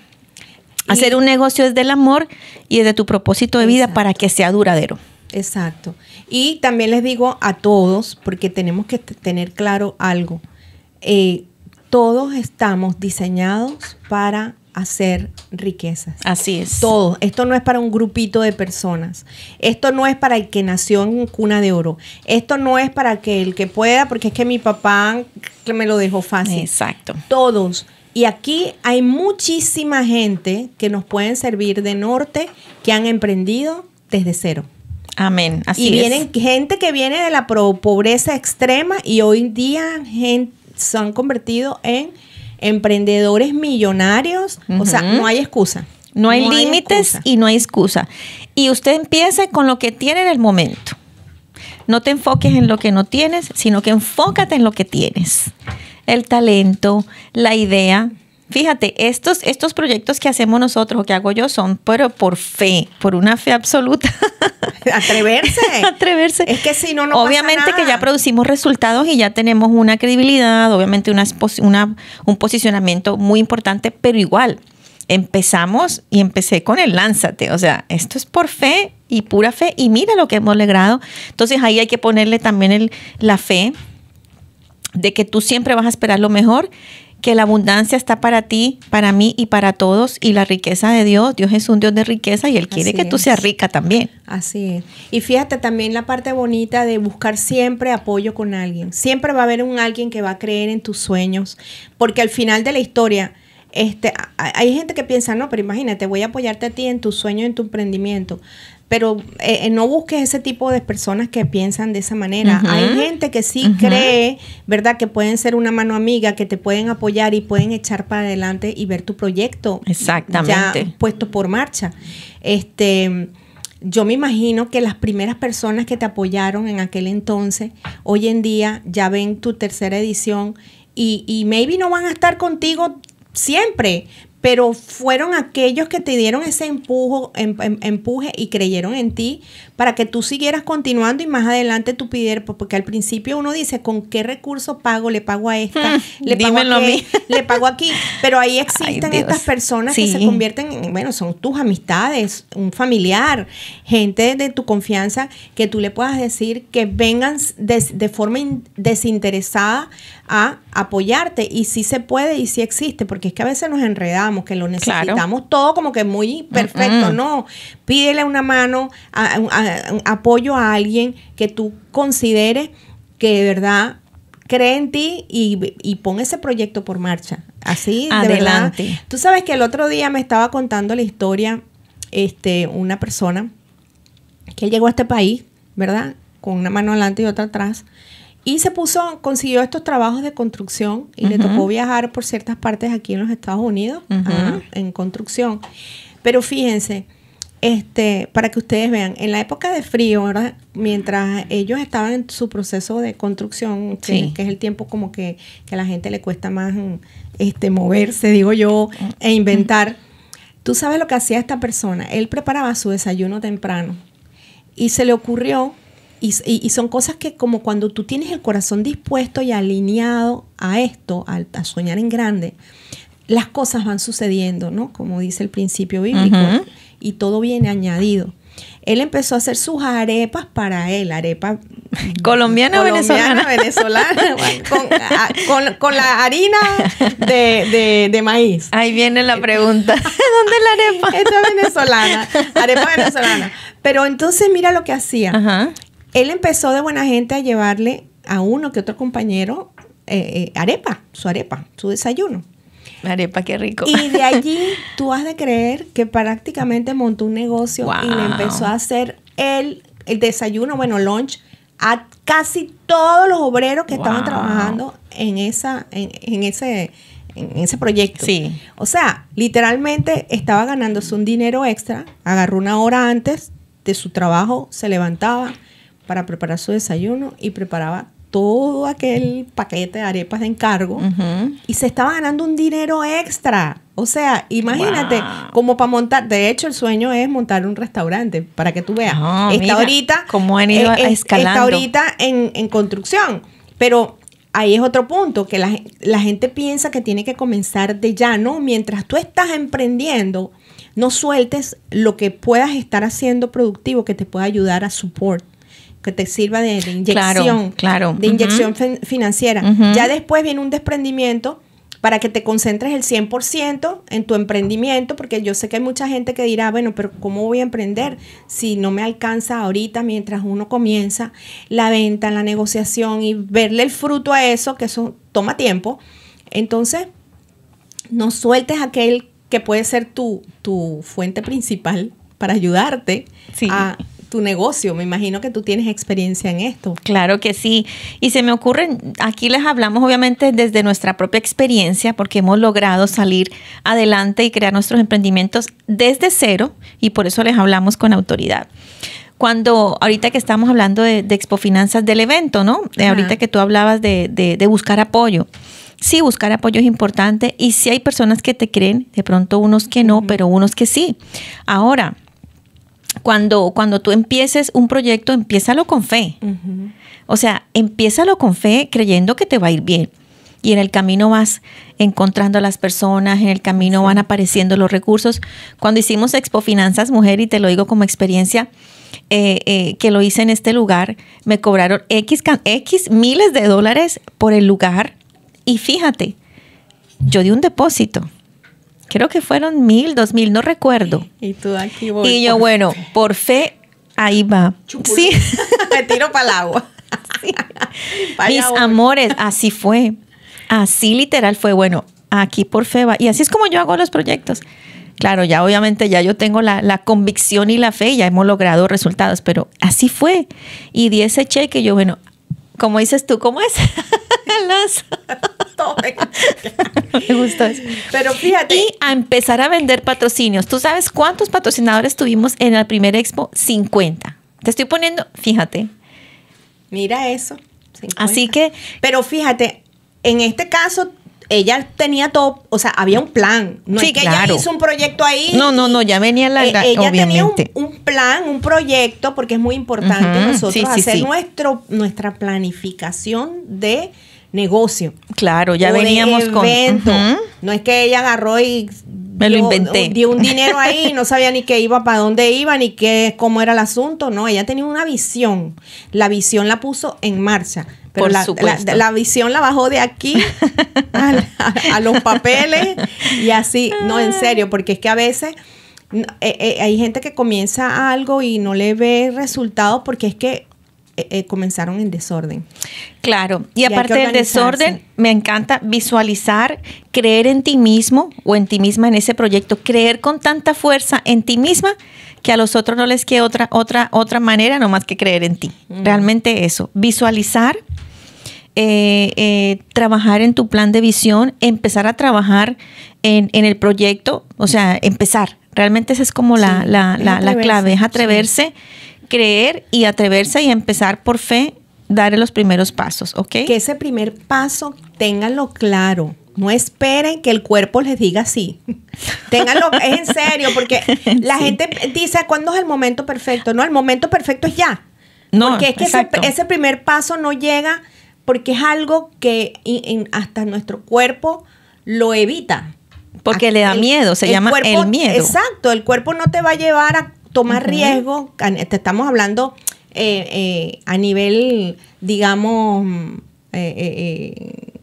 Hacer un negocio es del amor y es de tu propósito de vida para que sea duradero. Exacto. Y también les digo a todos, porque tenemos que tener claro algo, eh, todos estamos diseñados para hacer riquezas. Así es. Todos. Esto no es para un grupito de personas. Esto no es para el que nació en cuna de oro. Esto no es para que el que pueda, porque es que mi papá me lo dejó fácil. Exacto. Todos. Y aquí hay muchísima gente que nos pueden servir de norte, que han emprendido desde cero. Amén. Así y vienen gente que viene de la pobreza extrema y hoy día se han convertido en emprendedores millonarios. O sea, no hay excusa. No hay límites y no hay excusa. Y usted empiece con lo que tiene en el momento. No te enfoques en lo que no tienes, sino que enfócate en lo que tienes. El talento, la idea, Fíjate, estos, estos proyectos que hacemos nosotros o que hago yo son pero por fe, por una fe absoluta. <laughs> Atreverse. <laughs> Atreverse. Es que si no, no Obviamente que ya producimos resultados y ya tenemos una credibilidad, obviamente una, una, un posicionamiento muy importante, pero igual, empezamos y empecé con el lánzate. O sea, esto es por fe y pura fe y mira lo que hemos logrado. Entonces ahí hay que ponerle también el, la fe de que tú siempre vas a esperar lo mejor que la abundancia está para ti, para mí y para todos, y la riqueza de Dios, Dios es un Dios de riqueza y Él quiere que tú seas rica también. Así es. Y fíjate también la parte bonita de buscar siempre apoyo con alguien. Siempre va a haber un alguien que va a creer en tus sueños, porque al final de la historia... Este, hay gente que piensa, no, pero imagínate, voy a apoyarte a ti en tu sueño, en tu emprendimiento pero eh, eh, no busques ese tipo de personas que piensan de esa manera. Hay gente que sí cree, ¿verdad? Que pueden ser una mano amiga, que te pueden apoyar y pueden echar para adelante y ver tu proyecto. Exactamente. Ya puesto por marcha. Este yo me imagino que las primeras personas que te apoyaron en aquel entonces, hoy en día ya ven tu tercera edición y, y maybe no van a estar contigo siempre, pero fueron aquellos que te dieron ese empujo, em, em, empuje y creyeron en ti para que tú siguieras continuando y más adelante tú pidieras, pues, porque al principio uno dice, ¿con qué recurso pago? ¿Le pago a esta? <laughs> ¿Le pago ¿Le pago aquí? Pero ahí <laughs> existen estas personas que se convierten en, bueno, son tus amistades, un familiar, gente de tu confianza, que tú le puedas decir que vengan de, forma desinteresada a apoyarte y si se puede y si existe, porque es que a veces nos enredamos, que lo necesitamos todo como que muy perfecto, no, pídele una mano, apoyo a alguien que tú consideres que de verdad cree en ti y, y pon ese proyecto por marcha, así, adelante. Tú sabes que el otro día me estaba contando la historia, este, una persona que llegó a este país, ¿verdad? Con una mano adelante y otra atrás y se puso, consiguió estos trabajos de construcción y le tocó viajar por ciertas partes aquí en los Estados Unidos, en construcción. Pero fíjense, este, para que ustedes vean, en la época de frío, ¿verdad? mientras ellos estaban en su proceso de construcción, que, es el tiempo como que, que, a la gente le cuesta más este, moverse, digo yo, e inventar, tú sabes lo que hacía esta persona, él preparaba su desayuno temprano y se le ocurrió y, son cosas que como cuando tú tienes el corazón dispuesto y alineado a esto, a, soñar en grande, las cosas van sucediendo, ¿no? Como dice el principio bíblico, y todo viene añadido. Él empezó a hacer sus arepas para él, arepa colombiana, o venezolana, venezolana <laughs> con, la harina de, maíz. Ahí viene la pregunta, <laughs> ¿dónde la arepa? Esta venezolana, arepa venezolana. <laughs> Pero entonces mira lo que hacía. Ajá. Él empezó de buena gente a llevarle a uno que otro compañero eh, eh, arepa, su arepa, su desayuno. Arepa, qué rico. Y de <laughs> allí tú has de creer que prácticamente montó un negocio y le empezó a hacer el, desayuno, bueno, lunch, a casi todos los obreros que estaban trabajando en, esa, en, ese, en ese proyecto. Sí. O sea, literalmente estaba ganándose un dinero extra, agarró una hora antes de su trabajo, se levantaba, para preparar su desayuno y preparaba todo aquel paquete de arepas de encargo y se estaba ganando un dinero extra. O sea, imagínate, como para montar, de hecho el sueño es montar un restaurante, para que tú veas. está ahorita, como han ido escalando. Está ahorita en, construcción, pero ahí es otro punto, que la, gente piensa que tiene que comenzar de ya, ¿no? Mientras tú estás emprendiendo, no sueltes lo que puedas estar haciendo productivo que te pueda ayudar a support que te sirva de, inyección, claro, de inyección financiera. Ya después viene un desprendimiento para que te concentres el 100% en tu emprendimiento, porque yo sé que hay mucha gente que dirá, bueno, pero ¿cómo voy a emprender si no me alcanza ahorita mientras uno comienza la venta, la negociación y verle el fruto a eso, que eso toma tiempo? Entonces, no sueltes aquel que puede ser tu, tu fuente principal para ayudarte a tu negocio. Me imagino que tú tienes experiencia en esto. Claro que sí. Y se me ocurren, aquí les hablamos obviamente desde nuestra propia experiencia, porque hemos logrado salir adelante y crear nuestros emprendimientos desde cero, y por eso les hablamos con autoridad cuando ahorita que estamos hablando de, de Expo Finanzas del evento, ¿no? De ahorita que tú hablabas de, buscar apoyo. Sí, buscar apoyo es importante y si hay personas que te creen, de pronto unos que no, pero unos que sí. Ahora, cuando, cuando tú empieces un proyecto, empiézalo con fe. O sea, empiézalo con fe creyendo que te va a ir bien. Y en el camino vas encontrando a las personas, en el camino van apareciendo los recursos. Cuando hicimos Expo Finanzas Mujer, y te lo digo como experiencia, eh, eh, que lo hice en este lugar, me cobraron X, X miles de dólares por el lugar. Y fíjate, yo di un depósito creo que fueron mil, dos mil, no recuerdo. Y tú aquí voy. Y yo, bueno, por fe, ahí va. Sí. <laughs> Me tiro para el agua. <laughs> Mis amores, así fue. Así literal fue, bueno, aquí por fe va. Y así es como yo hago los proyectos. Claro, ya obviamente ya yo tengo la, la convicción y la fe, ya hemos logrado resultados, pero así fue. Y di ese cheque, yo, bueno, como dices tú, ¿cómo es? <laughs> <laughs> <laughs> Me gustó eso. Pero fíjate. Y a empezar a vender patrocinios. ¿Tú sabes cuántos patrocinadores tuvimos en la primera expo? 50. Te estoy poniendo, fíjate. Mira eso. Así que. Pero fíjate, en este caso ella tenía todo, o sea, había un plan. sí, que ella hizo un proyecto ahí. No, no, no, ya venía la. Eh, ella tenía un, plan, un proyecto, porque es muy importante nosotros hacer Nuestro, nuestra planificación de negocio. Claro, ya veníamos con. No es que ella agarró y. Me lo inventé. Dio un dinero ahí, no sabía ni qué iba, para dónde iba, ni qué, cómo era el asunto. No, ella tenía una visión. La visión la puso en marcha por la, supuesto. La, visión la bajó de aquí a, los papeles y así. No, en serio, porque es que a veces eh, eh, hay gente que comienza algo y no le ve resultado porque es que eh, comenzaron en desorden. Claro, y, aparte del desorden, me encanta visualizar, creer en ti mismo o en ti misma en ese proyecto, creer con tanta fuerza en ti misma que a los otros no les quede otra, otra, otra manera nomás que creer en ti. Realmente eso, visualizar eh, eh, trabajar en tu plan de visión, empezar a trabajar en, el proyecto, o sea, empezar. Realmente esa es como la, clave, es atreverse, creer y atreverse y empezar por fe, dar los primeros pasos, ¿ok? Que ese primer paso, tenganlo claro. No esperen que el cuerpo les diga sí. <laughs> Ténganlo, es en serio, porque la gente dice, ¿cuándo es el momento perfecto? No, el momento perfecto es ya. No, porque es que ese primer paso no llega porque es algo que hasta nuestro cuerpo lo evita. Porque le da miedo, se llama el miedo. Exacto, el cuerpo no te va a llevar a tomar riesgo, te estamos hablando eh, eh, a nivel, digamos, mm, eh,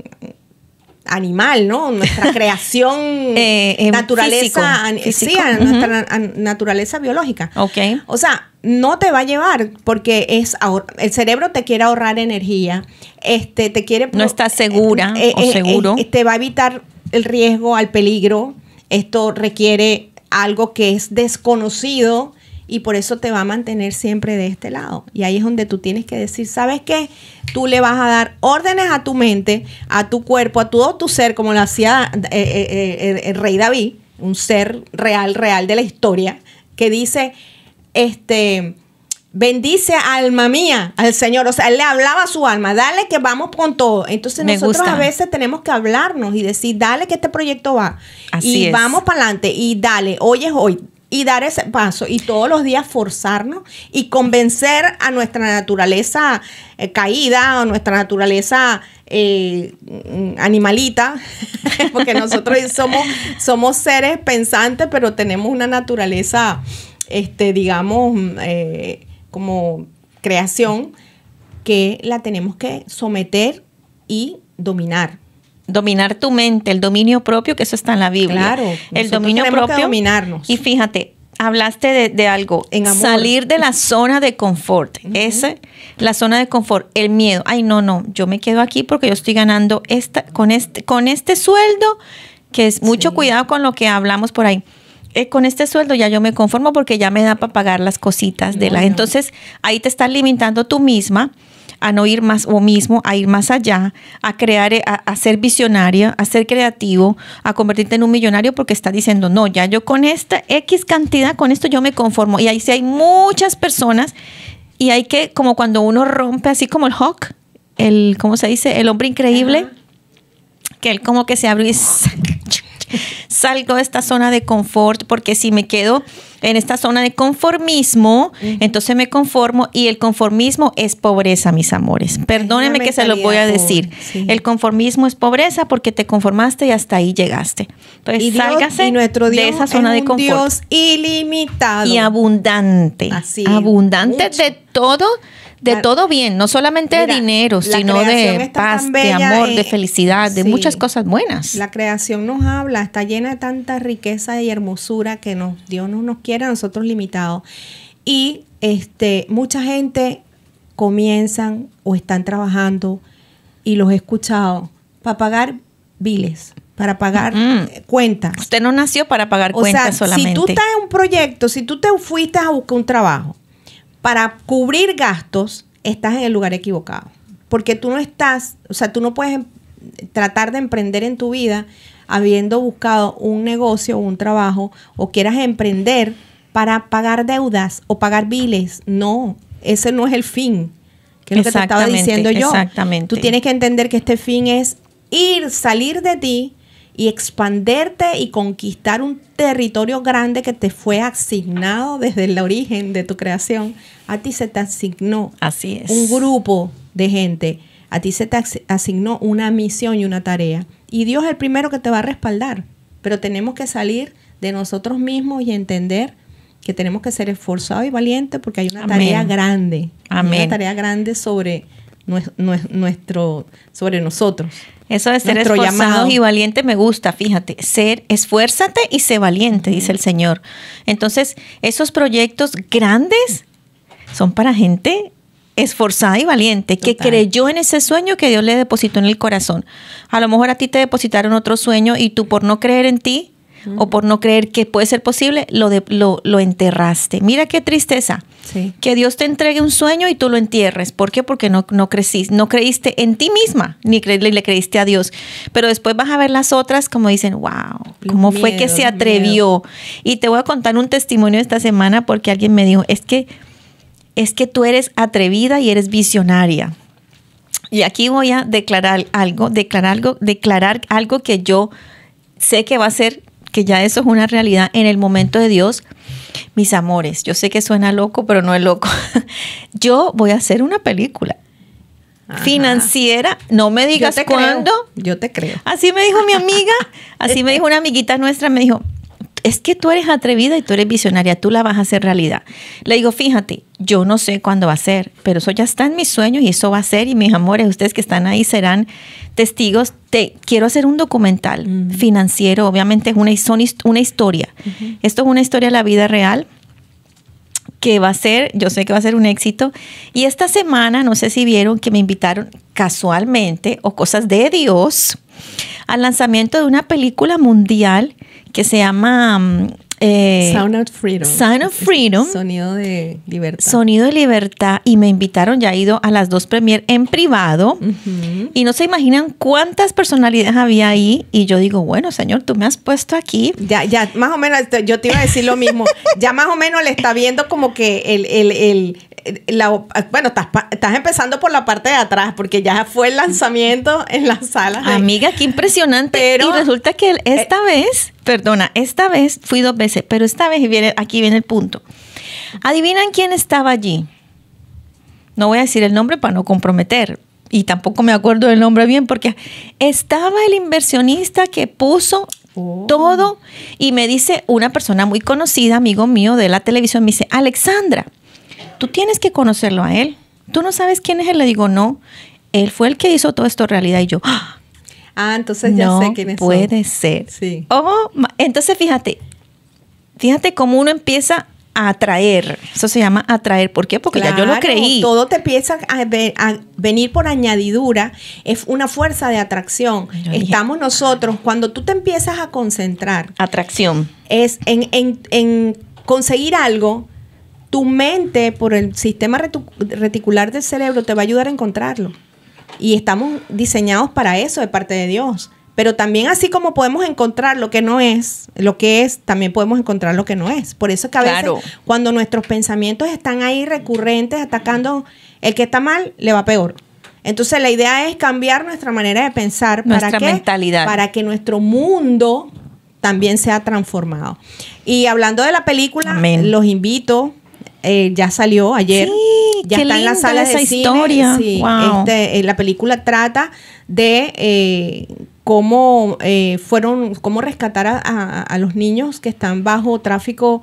animal, ¿no? Nuestra <laughs> creación eh, eh, naturaleza, Sí, nuestra naturaleza biológica. Ok. O sea, no te va a llevar porque es el cerebro te quiere ahorrar energía, este te quiere no está segura eh, o seguro, te va a evitar el riesgo al peligro. Esto requiere algo que es desconocido y por eso te va a mantener siempre de este lado. Y ahí es donde tú tienes que decir, ¿sabes qué? Tú le vas a dar órdenes a tu mente, a tu cuerpo, a todo tu ser, como lo hacía eh, eh, eh, el rey David, un ser real, real de la historia, que dice, este, bendice alma mía al Señor. O sea, él le hablaba a su alma, dale que vamos con todo. Entonces nosotros a veces tenemos que hablarnos y decir, dale que este proyecto va. y vamos para adelante y dale, hoy es hoy, y dar ese paso y todos los días forzarnos y convencer a nuestra naturaleza eh, caída o nuestra naturaleza eh, animalita, <laughs> porque nosotros somos, somos seres pensantes, pero tenemos una naturaleza, este, digamos, eh, como creación que la tenemos que someter y dominar dominar tu mente, el dominio propio, que eso está en la Biblia. Claro, el dominio propio. Y fíjate, hablaste de, algo, en salir de la zona de confort. Ese, la zona de confort, el miedo. Ay, no, no, yo me quedo aquí porque yo estoy ganando esta, con este, con este sueldo, que es mucho cuidado con lo que hablamos por ahí. Eh, con este sueldo ya yo me conformo porque ya me da para pagar las cositas de la. Entonces, ahí te estás limitando tú misma a no ir más o mismo, a ir más allá, a crear, eh, a, ser visionaria, a ser creativo, a convertirte en un millonario porque está diciendo, no, ya yo con esta X cantidad, con esto yo me conformo. Y ahí sí hay muchas personas y hay que, como cuando uno rompe, así como el Hawk, el, ¿cómo se dice? El hombre increíble, que él como que se abre y <laughs> salgo de esta zona de confort, porque si me quedo en esta zona de conformismo, entonces me conformo y el conformismo es pobreza, mis amores. Perdónenme que se lo voy a decir. El conformismo es pobreza porque te conformaste y hasta ahí llegaste. Entonces, sálgase de esa zona de confort. Dios ilimitado y abundante. Así. Abundante de todo de todo bien, no solamente de dinero, sino de paz, de amor, eh, de felicidad, de muchas cosas buenas. La creación nos habla, está llena de tanta riqueza y hermosura que nos, Dios no nos quiere a nosotros limitados. Y este, mucha gente comienzan o están trabajando y los he escuchado para pagar biles, para pagar mm, mm. cuentas. Usted no nació para pagar cuentas solamente. Si tú estás en un proyecto, si tú te fuiste a buscar un trabajo para cubrir gastos, estás en el lugar equivocado. Porque tú no estás, o sea, tú no puedes em, tratar de emprender en tu vida habiendo buscado un negocio o un trabajo o quieras emprender para pagar deudas o pagar biles. No, ese no es el fin. Que es lo que te estaba diciendo yo. Exactamente. Tú tienes que entender que este fin es ir, salir de ti, y expanderte y conquistar un territorio grande que te fue asignado desde el origen de tu creación, a ti se te asignó un grupo de gente, a ti se te asignó una misión y una tarea. Y Dios es el primero que te va a respaldar, pero tenemos que salir de nosotros mismos y entender que tenemos que ser esforzados y valientes porque hay una tarea grande. Una tarea grande sobre nuestro, sobre nosotros. Eso de ser nuestro y valiente me gusta, fíjate. Ser, esfuérzate y sé valiente, dice el Señor. Entonces, esos proyectos grandes son para gente esforzada y valiente, que creyó en ese sueño que Dios le depositó en el corazón. A lo mejor a ti te depositaron otro sueño y tú por no creer en ti, o por no creer que puede ser posible, lo, de, lo, enterraste. Mira qué tristeza. Que Dios te entregue un sueño y tú lo entierres. ¿Por qué? Porque no, no no creíste en ti misma, ni le, creíste a Dios. Pero después vas a ver las otras como dicen, wow, ¿cómo fue que se atrevió? Y te voy a contar un testimonio esta semana porque alguien me dijo, es que, es que tú eres atrevida y eres visionaria. Y aquí voy a declarar algo, declarar algo, declarar algo que yo sé que va a ser que ya eso es una realidad en el momento de Dios. Mis amores, yo sé que suena loco, pero no es loco. <laughs> yo voy a hacer una película. financiera. No me digas cuándo. Yo te creo. Así me dijo mi amiga, así me dijo una amiguita nuestra, me dijo, es que tú eres atrevida y tú eres visionaria, tú la vas a hacer realidad. Le digo, fíjate, yo no sé cuándo va a ser, pero eso ya está en mis sueños y eso va a ser y mis amores, ustedes que están ahí serán testigos. Te quiero hacer un documental financiero, obviamente es una, historia. Esto es una historia de la vida real que va a ser, yo sé que va a ser un éxito. Y esta semana, no sé si vieron que me invitaron casualmente o cosas de Dios al lanzamiento de una película mundial que se llama... Mm, eh, Sound of Freedom. Sound of Freedom. Sonido de libertad. Sonido de libertad. Y me invitaron, ya he ido a las dos premier en privado. Y no se imaginan cuántas personalidades había ahí. Y yo digo, bueno, señor, tú me has puesto aquí. Ya, ya, más o menos, yo te iba a decir lo mismo. <laughs> ya más o menos le está viendo como que el, el, el bueno, estás, estás, empezando por la parte de atrás, porque ya fue el lanzamiento en la sala. Amiga, qué impresionante. y resulta que esta eh, vez Perdona, esta vez fui dos veces, pero esta vez viene, aquí viene el punto. ¿Adivinan quién estaba allí? No voy a decir el nombre para no comprometer, y tampoco me acuerdo del nombre bien, porque estaba el inversionista que puso oh. todo y me dice una persona muy conocida, amigo mío de la televisión, me dice, Alexandra, tú tienes que conocerlo a él. ¿Tú no sabes quién es él? Le digo, no. Él fue el que hizo todo esto realidad y yo, ¡Ah! Ah, entonces ya sé quiénes puede puede ser. Sí. Oh, entonces fíjate, fíjate cómo uno empieza a atraer. Eso se llama atraer. ¿Por qué? Porque ya yo lo creí. Todo te empieza a, venir por añadidura. Es una fuerza de atracción. Estamos ah". nosotros, cuando tú te empiezas a concentrar. Atracción. Es en conseguir algo, tu mente por el sistema reticular del cerebro te va a ayudar a encontrarlo. Y estamos diseñados para eso de parte de Dios. Pero también así como podemos encontrar lo que no es, lo que es, también podemos encontrar lo que no es. Por eso es que a veces cuando nuestros pensamientos están ahí recurrentes, atacando el que está mal, le va peor. Entonces la idea es cambiar nuestra manera de pensar para que, para que nuestro mundo también sea transformado. Y hablando de la película, los invito eh, ya salió ayer. ya está en la sala de historia. Este, eh, la película trata de eh, cómo fueron, cómo rescatar a, los niños que están bajo tráfico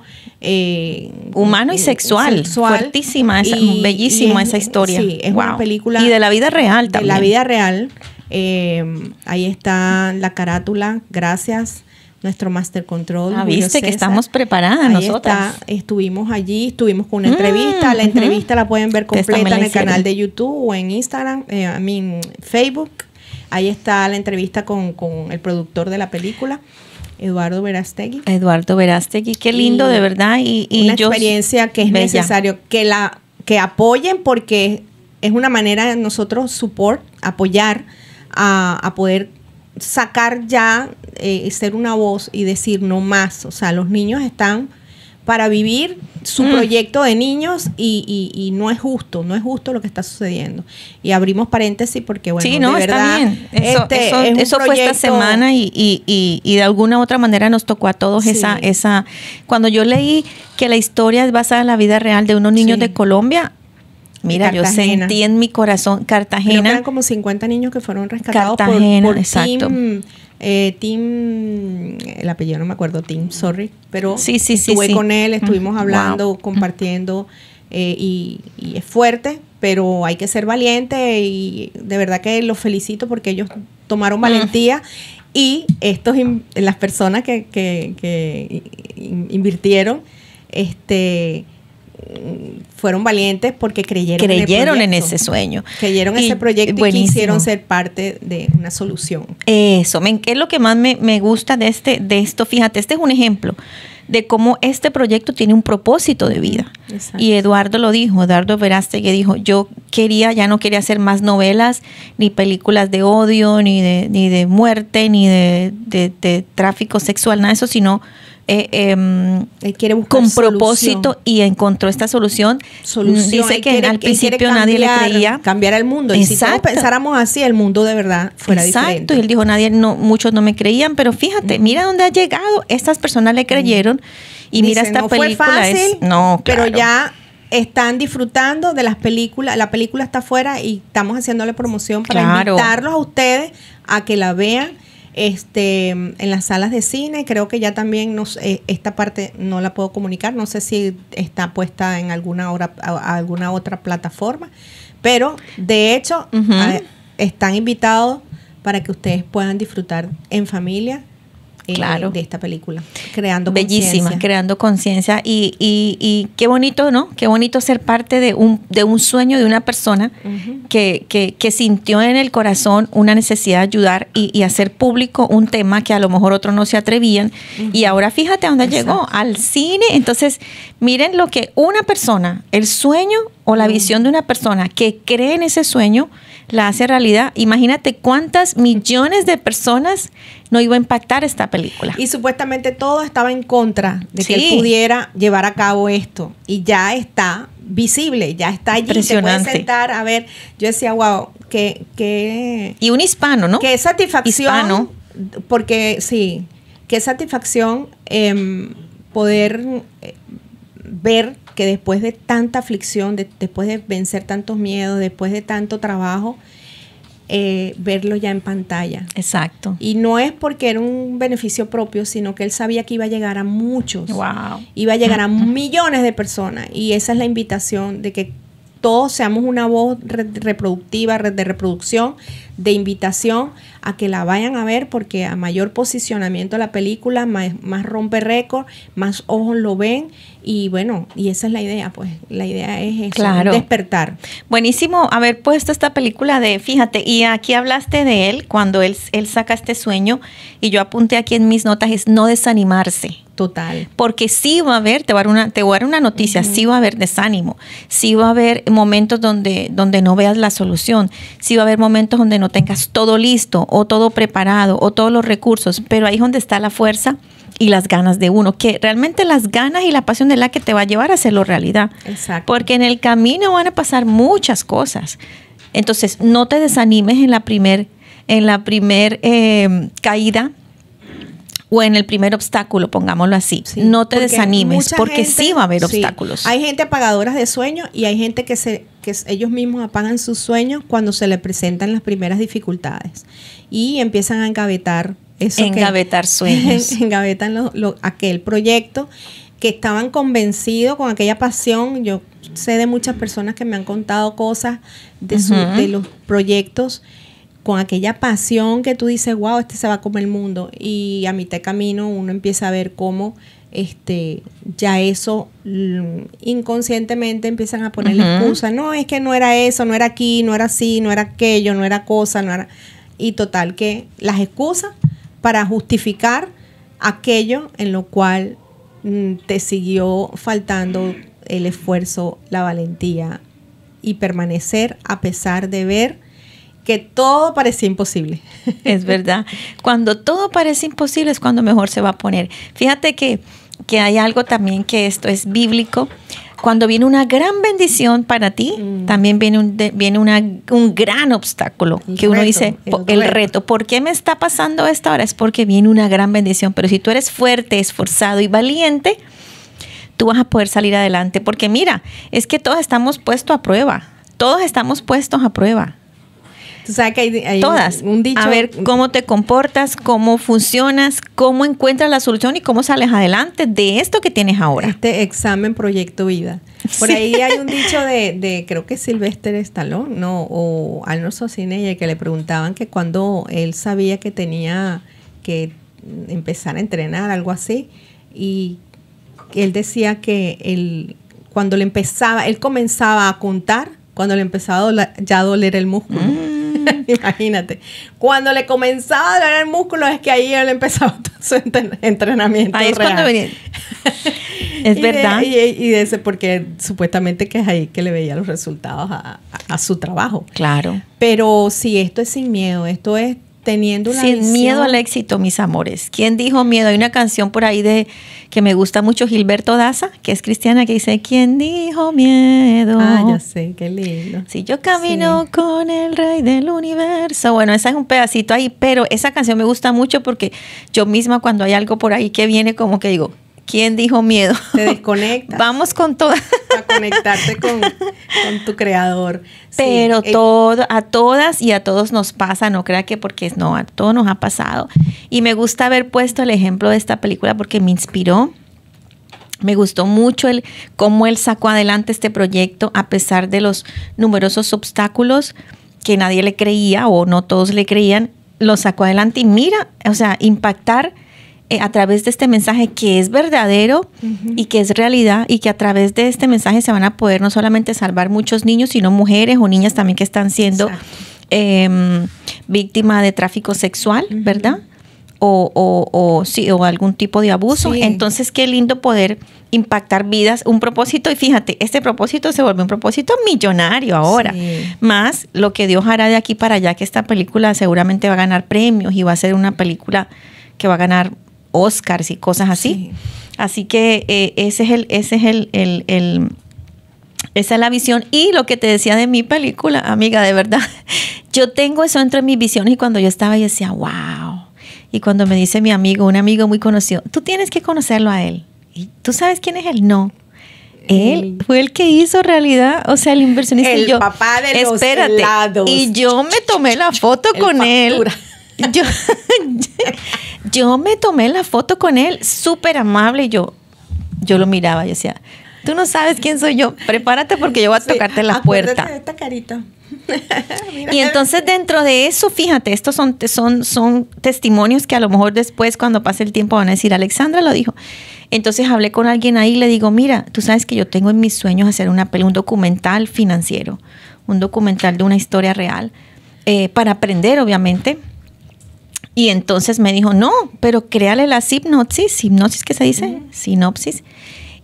humano y sexual. sexual. Fuertísima, esa, bellísima esa historia. es película. Y de la vida real también. De la vida real. ahí está la carátula, gracias nuestro Master Control. Ah, viste que estamos preparadas Ahí Estuvimos allí, estuvimos con una mm, entrevista. la entrevista la pueden ver completa en el canal de YouTube o en Instagram, A eh, mí en Facebook. Ahí está la entrevista con, el productor de la película. Eduardo Verastegui. Eduardo Verastegui. qué lindo, de verdad. Y, y una experiencia que es necesario que la que apoyen porque es una manera de nosotros support, apoyar a, a poder sacar ya, eh, ser una voz y decir no más. O sea, los niños están para vivir su mm. proyecto de niños y, y, no es justo, no es justo lo que está sucediendo. Y abrimos paréntesis porque, bueno, sí, no, verdad, bien. Eso, este, eso, fue esta semana y, y, de alguna u otra manera nos tocó a todos esa, esa... Cuando yo leí que la historia es basada en la vida real de unos niños de Colombia, Mira, yo sentí en mi corazón Cartagena. eran como 50 niños que fueron rescatados por, por exacto. Eh, Team, el apellido no me acuerdo, Tim, sorry, pero sí, sí, sí, estuve con él, estuvimos hablando, compartiendo eh, y, es fuerte, pero hay que ser valiente y de verdad que los felicito porque ellos tomaron valentía y estos las personas que, que, que invirtieron, este fueron valientes porque creyeron, creyeron en, ese sueño. Creyeron en ese proyecto y quisieron ser parte de una solución. Eso, ¿qué es lo que más me, gusta de, este, de esto? Fíjate, este es un ejemplo de cómo este proyecto tiene un propósito de vida. Y Eduardo lo dijo, Eduardo Veraste que dijo, yo quería, ya no quería hacer más novelas, ni películas de odio, ni de, ni de muerte, ni de, de tráfico sexual, nada de eso, sino eh, em, quiere buscar con propósito y encontró esta solución. solución. Dice que al principio nadie le creía. Cambiar el mundo. Y si pensáramos así, el mundo de verdad fuera Exacto. Y él dijo, nadie, no, muchos no me creían, pero fíjate, mira dónde ha llegado. Estas personas le creyeron. Y mira esta no película. Fue fácil, no, pero ya están disfrutando de las películas, la película está afuera y estamos haciéndole promoción para invitarlos a ustedes a que la vean este, en las salas de cine. Creo que ya también nos, eh, esta parte no la puedo comunicar, no sé si está puesta en alguna, hora, alguna otra plataforma, pero de hecho están invitados para que ustedes puedan disfrutar en familia eh, claro. de esta película. Creando Bellísima, creando conciencia. Y, y, qué bonito, ¿no? Qué bonito ser parte de un, de un sueño de una persona que, que, sintió en el corazón una necesidad de ayudar y, hacer público un tema que a lo mejor otros no se atrevían. Y ahora fíjate a dónde llegó, al cine. Entonces, miren lo que una persona, el sueño o la visión de una persona que cree en ese sueño, la hace realidad, imagínate cuántas millones de personas no iba a impactar esta película. Y supuestamente todo estaba en contra de que él pudiera llevar a cabo esto. Y ya está visible, ya está allí. Se puede sentar a ver. Yo decía, wow, que... y un hispano, ¿no? Qué satisfacción. Hispano. Porque sí, qué satisfacción em, poder ver que después de tanta aflicción, después de vencer tantos miedos, después de tanto trabajo, eh, verlo ya en pantalla. Exacto. Y no es porque era un beneficio propio, sino que él sabía que iba a llegar a muchos. Wow. Iba a llegar a <laughs> millones de personas. Y esa es la invitación de que todos seamos una voz reproductiva, red de reproducción, de invitación a que la vayan a ver porque a mayor posicionamiento la película, más, rompe récord, más ojos lo ven y bueno, y esa es la idea, pues la idea es despertar. Buenísimo haber puesto esta película de, fíjate, y aquí hablaste de él, cuando él, él saca este sueño y yo apunté aquí en mis notas, es no desanimarse Total. Porque sí va a haber, te va a dar una, te a dar una noticia, sí va a haber desánimo, sí va a haber momentos donde, donde no veas la solución, sí va a haber momentos donde no tengas todo listo o todo preparado o todos los recursos, pero ahí es donde está la fuerza y las ganas de uno, que realmente las ganas y la pasión de la que te va a llevar a hacerlo realidad. Exacto. Porque en el camino van a pasar muchas cosas. Entonces, no te desanimes en la primer, en la primer eh, caída, o en el primer obstáculo, pongámoslo así. no te desanimes, porque sí va a haber obstáculos. Hay gente apagadoras de sueños y hay gente que, se, que ellos mismos apagan sus sueños cuando se les presentan las primeras dificultades y empiezan a engavetar eso. Engavetar <laughs> sueños. engavetan lo, aquel proyecto que estaban convencidos con aquella pasión. Yo sé de muchas personas que me han contado cosas de, de los proyectos con aquella pasión que tú dices, wow, este se va a comer el mundo. Y a mitad de camino uno empieza a ver cómo este, ya eso mm, inconscientemente empiezan a poner excusa. No, es que no era eso, no era aquí, no era así, no era aquello, no era cosa, no era... Y total que las excusas para justificar aquello en lo cual mm, te siguió faltando el esfuerzo, la valentía y permanecer a pesar de ver que todo parecía imposible. <laughs> Es verdad. Cuando todo parece imposible es cuando mejor se va a poner. Fíjate que, que hay algo también que esto es bíblico. Cuando viene una gran bendición para ti, mm. también viene, un, viene una, un gran obstáculo que uno dice, el, reto. reto. ¿por qué me está pasando esto ahora? Es porque viene una gran bendición. Pero si tú eres fuerte, esforzado y valiente, tú vas a poder salir adelante. Porque mira, es que todos estamos puestos a prueba. Todos estamos puestos a prueba Tú sabes que hay, Todas. Un, dicho. A ver cómo te comportas, cómo funcionas, cómo encuentras la solución y cómo sales adelante de esto que tienes ahora. Este examen proyecto vida. Por ahí hay un dicho de, creo que Sylvester Stallone, ¿no? O Arnold Schwarzenegger, que le preguntaban que cuando él sabía que tenía que empezar a entrenar, algo así, y él decía que él, cuando le empezaba, él comenzaba a contar, cuando le empezaba ya a doler el músculo. Mm. <laughs> Imagínate. Cuando le comenzaba a doler el músculo es que ahí él empezaba <laughs> todo su entrenamiento. Ahí es venía. <laughs> es verdad. y, de ese porque supuestamente que es ahí que le veía los resultados a su trabajo. Claro. Pero si esto es sin miedo, esto es teniendo Sin miedo al éxito, mis amores. ¿Quién dijo miedo? Hay una canción por ahí de que me gusta mucho Gilberto Daza, que es cristiana, que dice, ¿quién dijo miedo? Ah, ya sé, qué lindo. Si yo camino con el rey del universo. Bueno, esa es un pedacito ahí, pero esa canción me gusta mucho porque yo misma cuando hay algo por ahí que viene como que digo, ¿Quién dijo miedo? Te desconectas. <laughs> Vamos con todo. A conectarte con, tu creador. Pero eh, todo, a todas y a todos nos pasa, no crea que porque no, a todos nos ha pasado. Y me gusta haber puesto el ejemplo de esta película porque me inspiró. Me gustó mucho el cómo él sacó adelante este proyecto a pesar de los numerosos obstáculos que nadie le creía o no todos le creían, lo sacó adelante y mira, o sea, impactar eh, a través de este mensaje que es verdadero y que es realidad y que a través de este mensaje se van a poder no solamente salvar muchos niños, sino mujeres o niñas también que están siendo eh, em, víctimas de tráfico sexual, ¿verdad? O, o, o, sí, o algún tipo de abuso. Entonces, qué lindo poder impactar vidas, un propósito, y fíjate, este propósito se vuelve un propósito millonario ahora, más lo que Dios hará de aquí para allá, que esta película seguramente va a ganar premios y va a ser una película que va a ganar Oscars y cosas así. Así que eh, ese es el, ese es el, el, esa es la visión. Y lo que te decía de mi película, amiga, de verdad, <laughs> yo tengo eso entre mis visiones y cuando yo estaba yo decía, wow. Y cuando me dice mi amigo, un amigo muy conocido, tú tienes que conocerlo a él. ¿Y tú sabes quién es él? No. Él fue el que hizo realidad, o sea, el inversionista. El y yo, papá de los Y yo me tomé la foto con él <laughs> yo, me tomé la foto con él, súper amable. Yo, yo lo miraba, yo decía, tú no sabes quién soy yo, prepárate porque yo voy a tocarte la puerta. <laughs> y entonces dentro de eso, fíjate, estos son, son, son testimonios que a lo mejor después cuando pase el tiempo van a decir, Alexandra lo dijo. Entonces hablé con alguien ahí y le digo, mira, tú sabes que yo tengo en mis sueños hacer una, un documental financiero, un documental de una historia real, eh, para aprender obviamente y entonces me dijo, no, pero créale la hipnosis, hipnosis que se dice, sinopsis.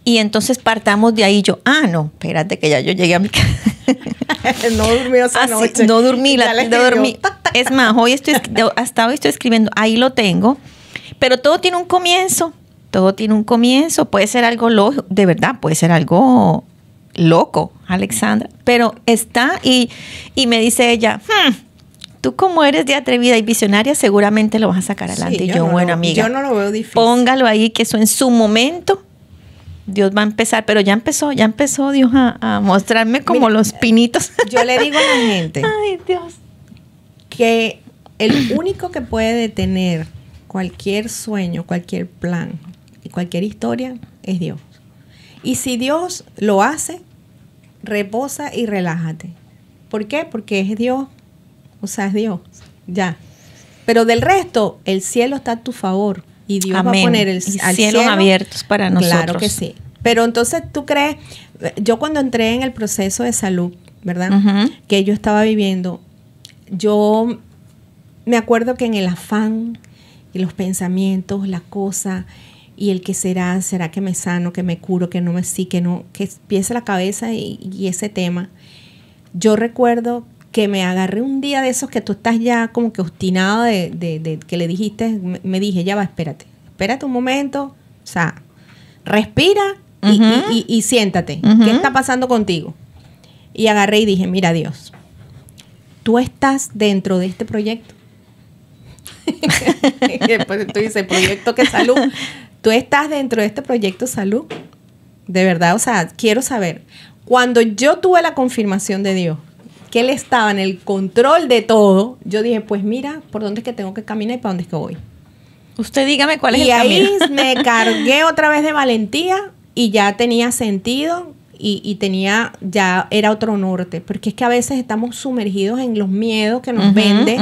Y entonces partamos de ahí. Yo, ah, no, espérate que ya yo llegué a mi casa. <laughs> no durmió esa ah, noche. No dormí, la, no dormí. <laughs> Es más, hoy estoy, hasta hoy estoy escribiendo, ahí lo tengo. Pero todo tiene un comienzo, todo tiene un comienzo. Puede ser algo loco. de verdad, puede ser algo loco, Alexandra. Pero está y, y me dice ella, hmm, tú como eres de atrevida y visionaria, seguramente lo vas a sacar adelante. yo, bueno, lo, amiga, yo no lo veo difícil. Póngalo ahí, que eso en su momento Dios va a empezar, pero ya empezó, ya empezó Dios a, mostrarme como los pinitos. <laughs> Yo le digo a la gente, <laughs> ay Dios, que el único que puede detener cualquier sueño, cualquier plan y cualquier historia es Dios. Y si Dios lo hace, reposa y relájate. ¿Por qué? Porque es Dios o sea, es Dios, ya. Pero del resto, el cielo está a tu favor y Dios va a poner el cielo, abiertos para nosotros. Claro que sí. Pero entonces tú crees, yo cuando entré en el proceso de salud, ¿verdad? Que yo estaba viviendo, yo me acuerdo que en el afán y los pensamientos, la cosa y el que será, será que me sano, que me curo, que no me sí, que no, que empiece la cabeza y ese tema. Yo recuerdo que me agarré un día de esos que tú estás ya como que obstinado de, que le dijiste, me, dije, ya va, espérate, espérate un momento, o sea, respira y, siéntate, ¿qué está pasando contigo? Y agarré y dije, mira Dios, tú estás dentro de este proyecto. <laughs> después tú dices, proyecto que salud. Tú estás dentro de este proyecto salud. De verdad, o sea, quiero saber. Cuando yo tuve la confirmación de Dios, que él estaba en el control de todo, yo dije, pues mira, por dónde es que tengo que caminar y para dónde es que voy. Usted dígame cuál es el camino. Y <laughs> ahí me <laughs> cargué otra vez de valentía y ya tenía sentido y, tenía, ya era otro norte, porque es que a veces estamos sumergidos en los miedos que nos vende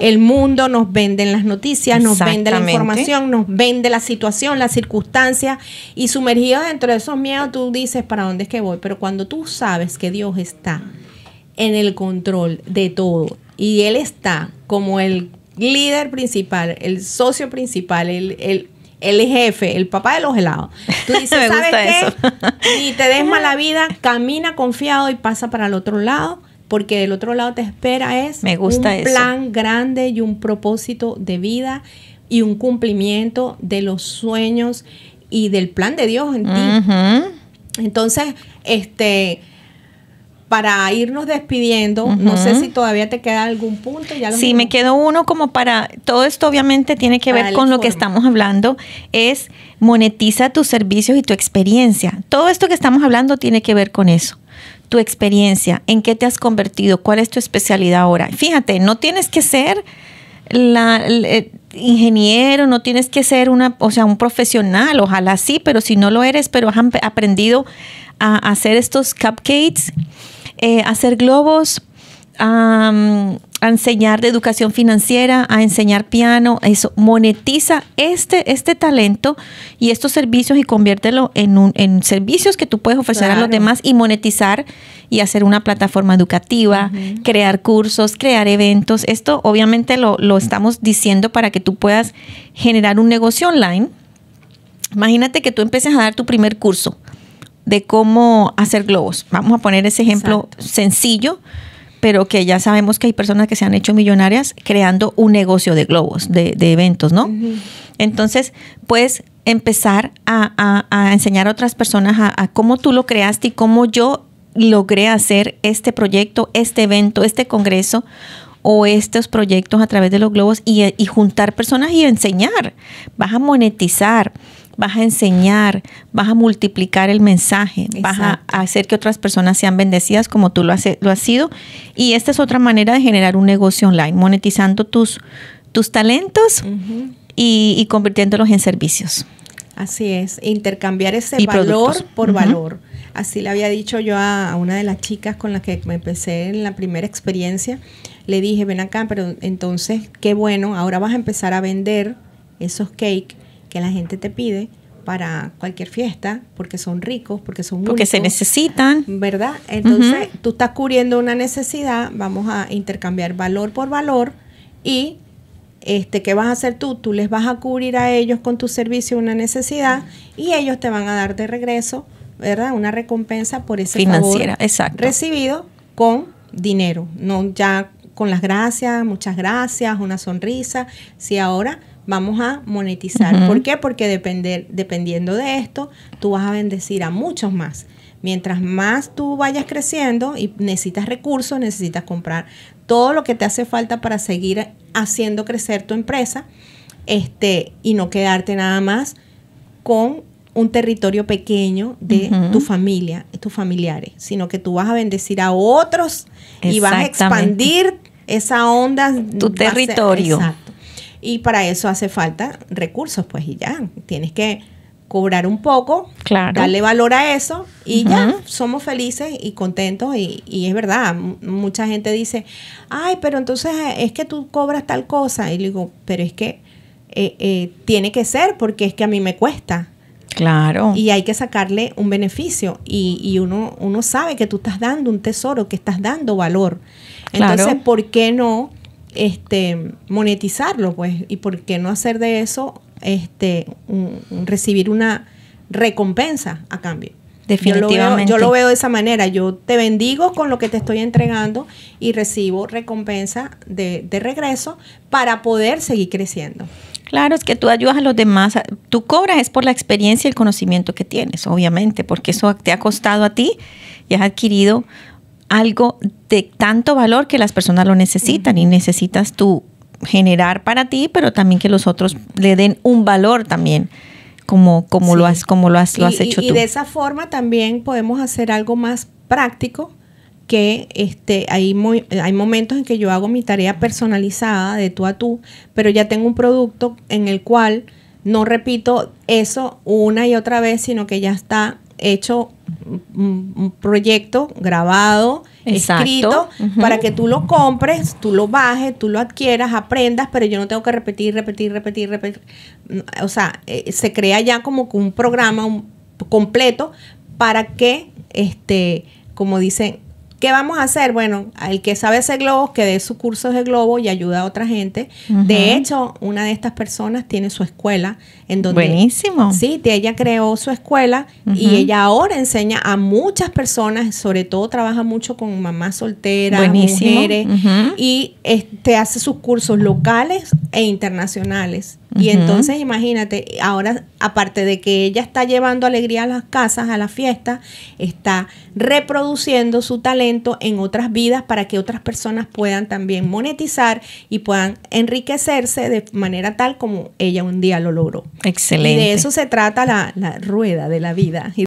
el mundo, nos venden las noticias, nos vende la información, nos vende la situación, las circunstancias, y sumergidos dentro de esos miedos tú dices para dónde es que voy, pero cuando tú sabes que Dios está en el control de todo. Y él está como el líder principal, el socio principal, el, el, jefe, el papá de los helados. Tú <laughs> dices, ¿sabes te des <laughs> mala vida, camina confiado y pasa para el otro lado porque del otro lado te espera es Me gusta un plan grande y un propósito de vida y un cumplimiento de los sueños y del plan de Dios en ti. Entonces, este, para irnos despidiendo, no sé si todavía te queda algún punto. Ya sí, me quedó uno como para, todo esto obviamente tiene que ver con lo que estamos hablando, es monetiza tus servicios y tu experiencia. Todo esto que estamos hablando tiene que ver con eso. Tu experiencia, en qué te has convertido, cuál es tu especialidad ahora. Fíjate, no tienes que ser la, eh, ingeniero, no tienes que ser una, o sea, un profesional, ojalá sí, pero si no lo eres, pero has aprendido a hacer estos cupcakes eh, hacer globos, a enseñar de educación financiera, a enseñar piano, eso monetiza este, este talento y estos servicios y conviértelo en, un, en servicios que tú puedes ofrecer a los demás y monetizar y hacer una plataforma educativa, crear cursos, crear eventos. Esto obviamente lo, lo estamos diciendo para que tú puedas generar un negocio online. Imagínate que tú empieces a dar tu primer curso de cómo hacer globos. Vamos a poner ese ejemplo sencillo, pero que ya sabemos que hay personas que se han hecho millonarias creando un negocio de globos, de, eventos, ¿no? Entonces, puedes empezar a, enseñar a otras personas a, cómo tú lo creaste y cómo yo logré hacer este proyecto, este evento, este congreso o estos proyectos a través de los globos y, y, juntar personas y enseñar. Vas a monetizar, vas a enseñar, vas a multiplicar el mensaje, vas a, hacer que otras personas sean bendecidas como tú lo has, sido. Y esta es otra manera de generar un negocio online, monetizando tus, tus talentos y, convirtiéndolos en servicios. Así es, intercambiar ese valor por valor. Así le había dicho yo a, a una de las chicas con las que me empecé en la primera experiencia. Le dije, ven acá, pero entonces, qué bueno, ahora vas a empezar a vender esos cakes que la gente te pide para cualquier fiesta, porque son ricos, porque son Porque se necesitan. ¿Verdad? Entonces, tú estás cubriendo una necesidad, vamos a intercambiar valor por valor y este, ¿qué vas a hacer tú? Tú les vas a cubrir a ellos con tu servicio una necesidad y ellos te van a dar de regreso, ¿verdad? Una recompensa por ese Financiera, exacto. recibido con dinero, no ya con las gracias, muchas gracias, una sonrisa. Si ahora vamos a monetizar. ¿Por qué? Porque dependiendo de esto, tú vas a bendecir a muchos más. Mientras más tú vayas creciendo y necesitas recursos, necesitas comprar todo lo que te hace falta para seguir haciendo crecer tu empresa este, y no quedarte nada más con un territorio pequeño de tu familia, tus familiares, sino que tú vas a bendecir a otros y vas a expandir esa onda. Tu territorio. Exacto. Y para eso hace falta recursos, pues y ya, tienes que cobrar un poco, darle valor a eso y ya somos felices y contentos y, es verdad, mucha gente dice, ay, pero entonces eh, es que tú cobras tal cosa y digo, pero es que eh, eh, tiene que ser porque es que a mí me cuesta. Claro. Y hay que sacarle un beneficio y, y uno, uno sabe que tú estás dando un tesoro, que estás dando valor. Entonces, ¿por qué no este, monetizarlo, pues, y por qué no hacer de eso, este, recibir una recompensa a cambio. Definitivamente. Yo lo, veo, yo veo, de esa manera. Yo te bendigo con lo que te estoy entregando y recibo recompensa de, de, regreso para poder seguir creciendo. Claro, es que tú ayudas a los demás. Tú cobras es por la experiencia y el conocimiento que tienes, obviamente, porque eso te ha costado a ti y has adquirido algo de tanto valor que las personas lo necesitan y necesitas tú generar para ti, pero también que los otros le den un valor también como, como lo has, como lo has, lo has hecho tú. Y de esa forma también podemos hacer algo más práctico que este, hay, muy, hay momentos en que yo hago mi tarea personalizada de tú a tú, pero ya tengo un producto en el cual no repito eso una y otra vez, sino que ya está hecho un proyecto grabado, escrito, para que tú lo compres, tú lo bajes, tú lo adquieras, aprendas, pero yo no tengo que repetir, repetir, repetir, repetir. Mm, o sea, eh, se crea ya como un programa completo para que, este, como dicen, ¿Qué vamos a hacer? Bueno, el que sabe ese globo, que dé sus cursos de globo y ayuda a otra gente. De hecho, una de estas personas tiene su escuela en donde... Buenísimo. Sí, ella creó su escuela y ella ahora enseña a muchas personas, sobre todo trabaja mucho con mamás solteras, mujeres, y este, hace sus cursos locales e internacionales. Y entonces imagínate, ahora aparte de que ella está llevando alegría a las casas, a las fiestas, está reproduciendo su talento en otras vidas para que otras personas puedan también monetizar y puedan enriquecerse de manera tal como ella un día lo logró. Excelente. Y de eso se trata la, rueda de la vida.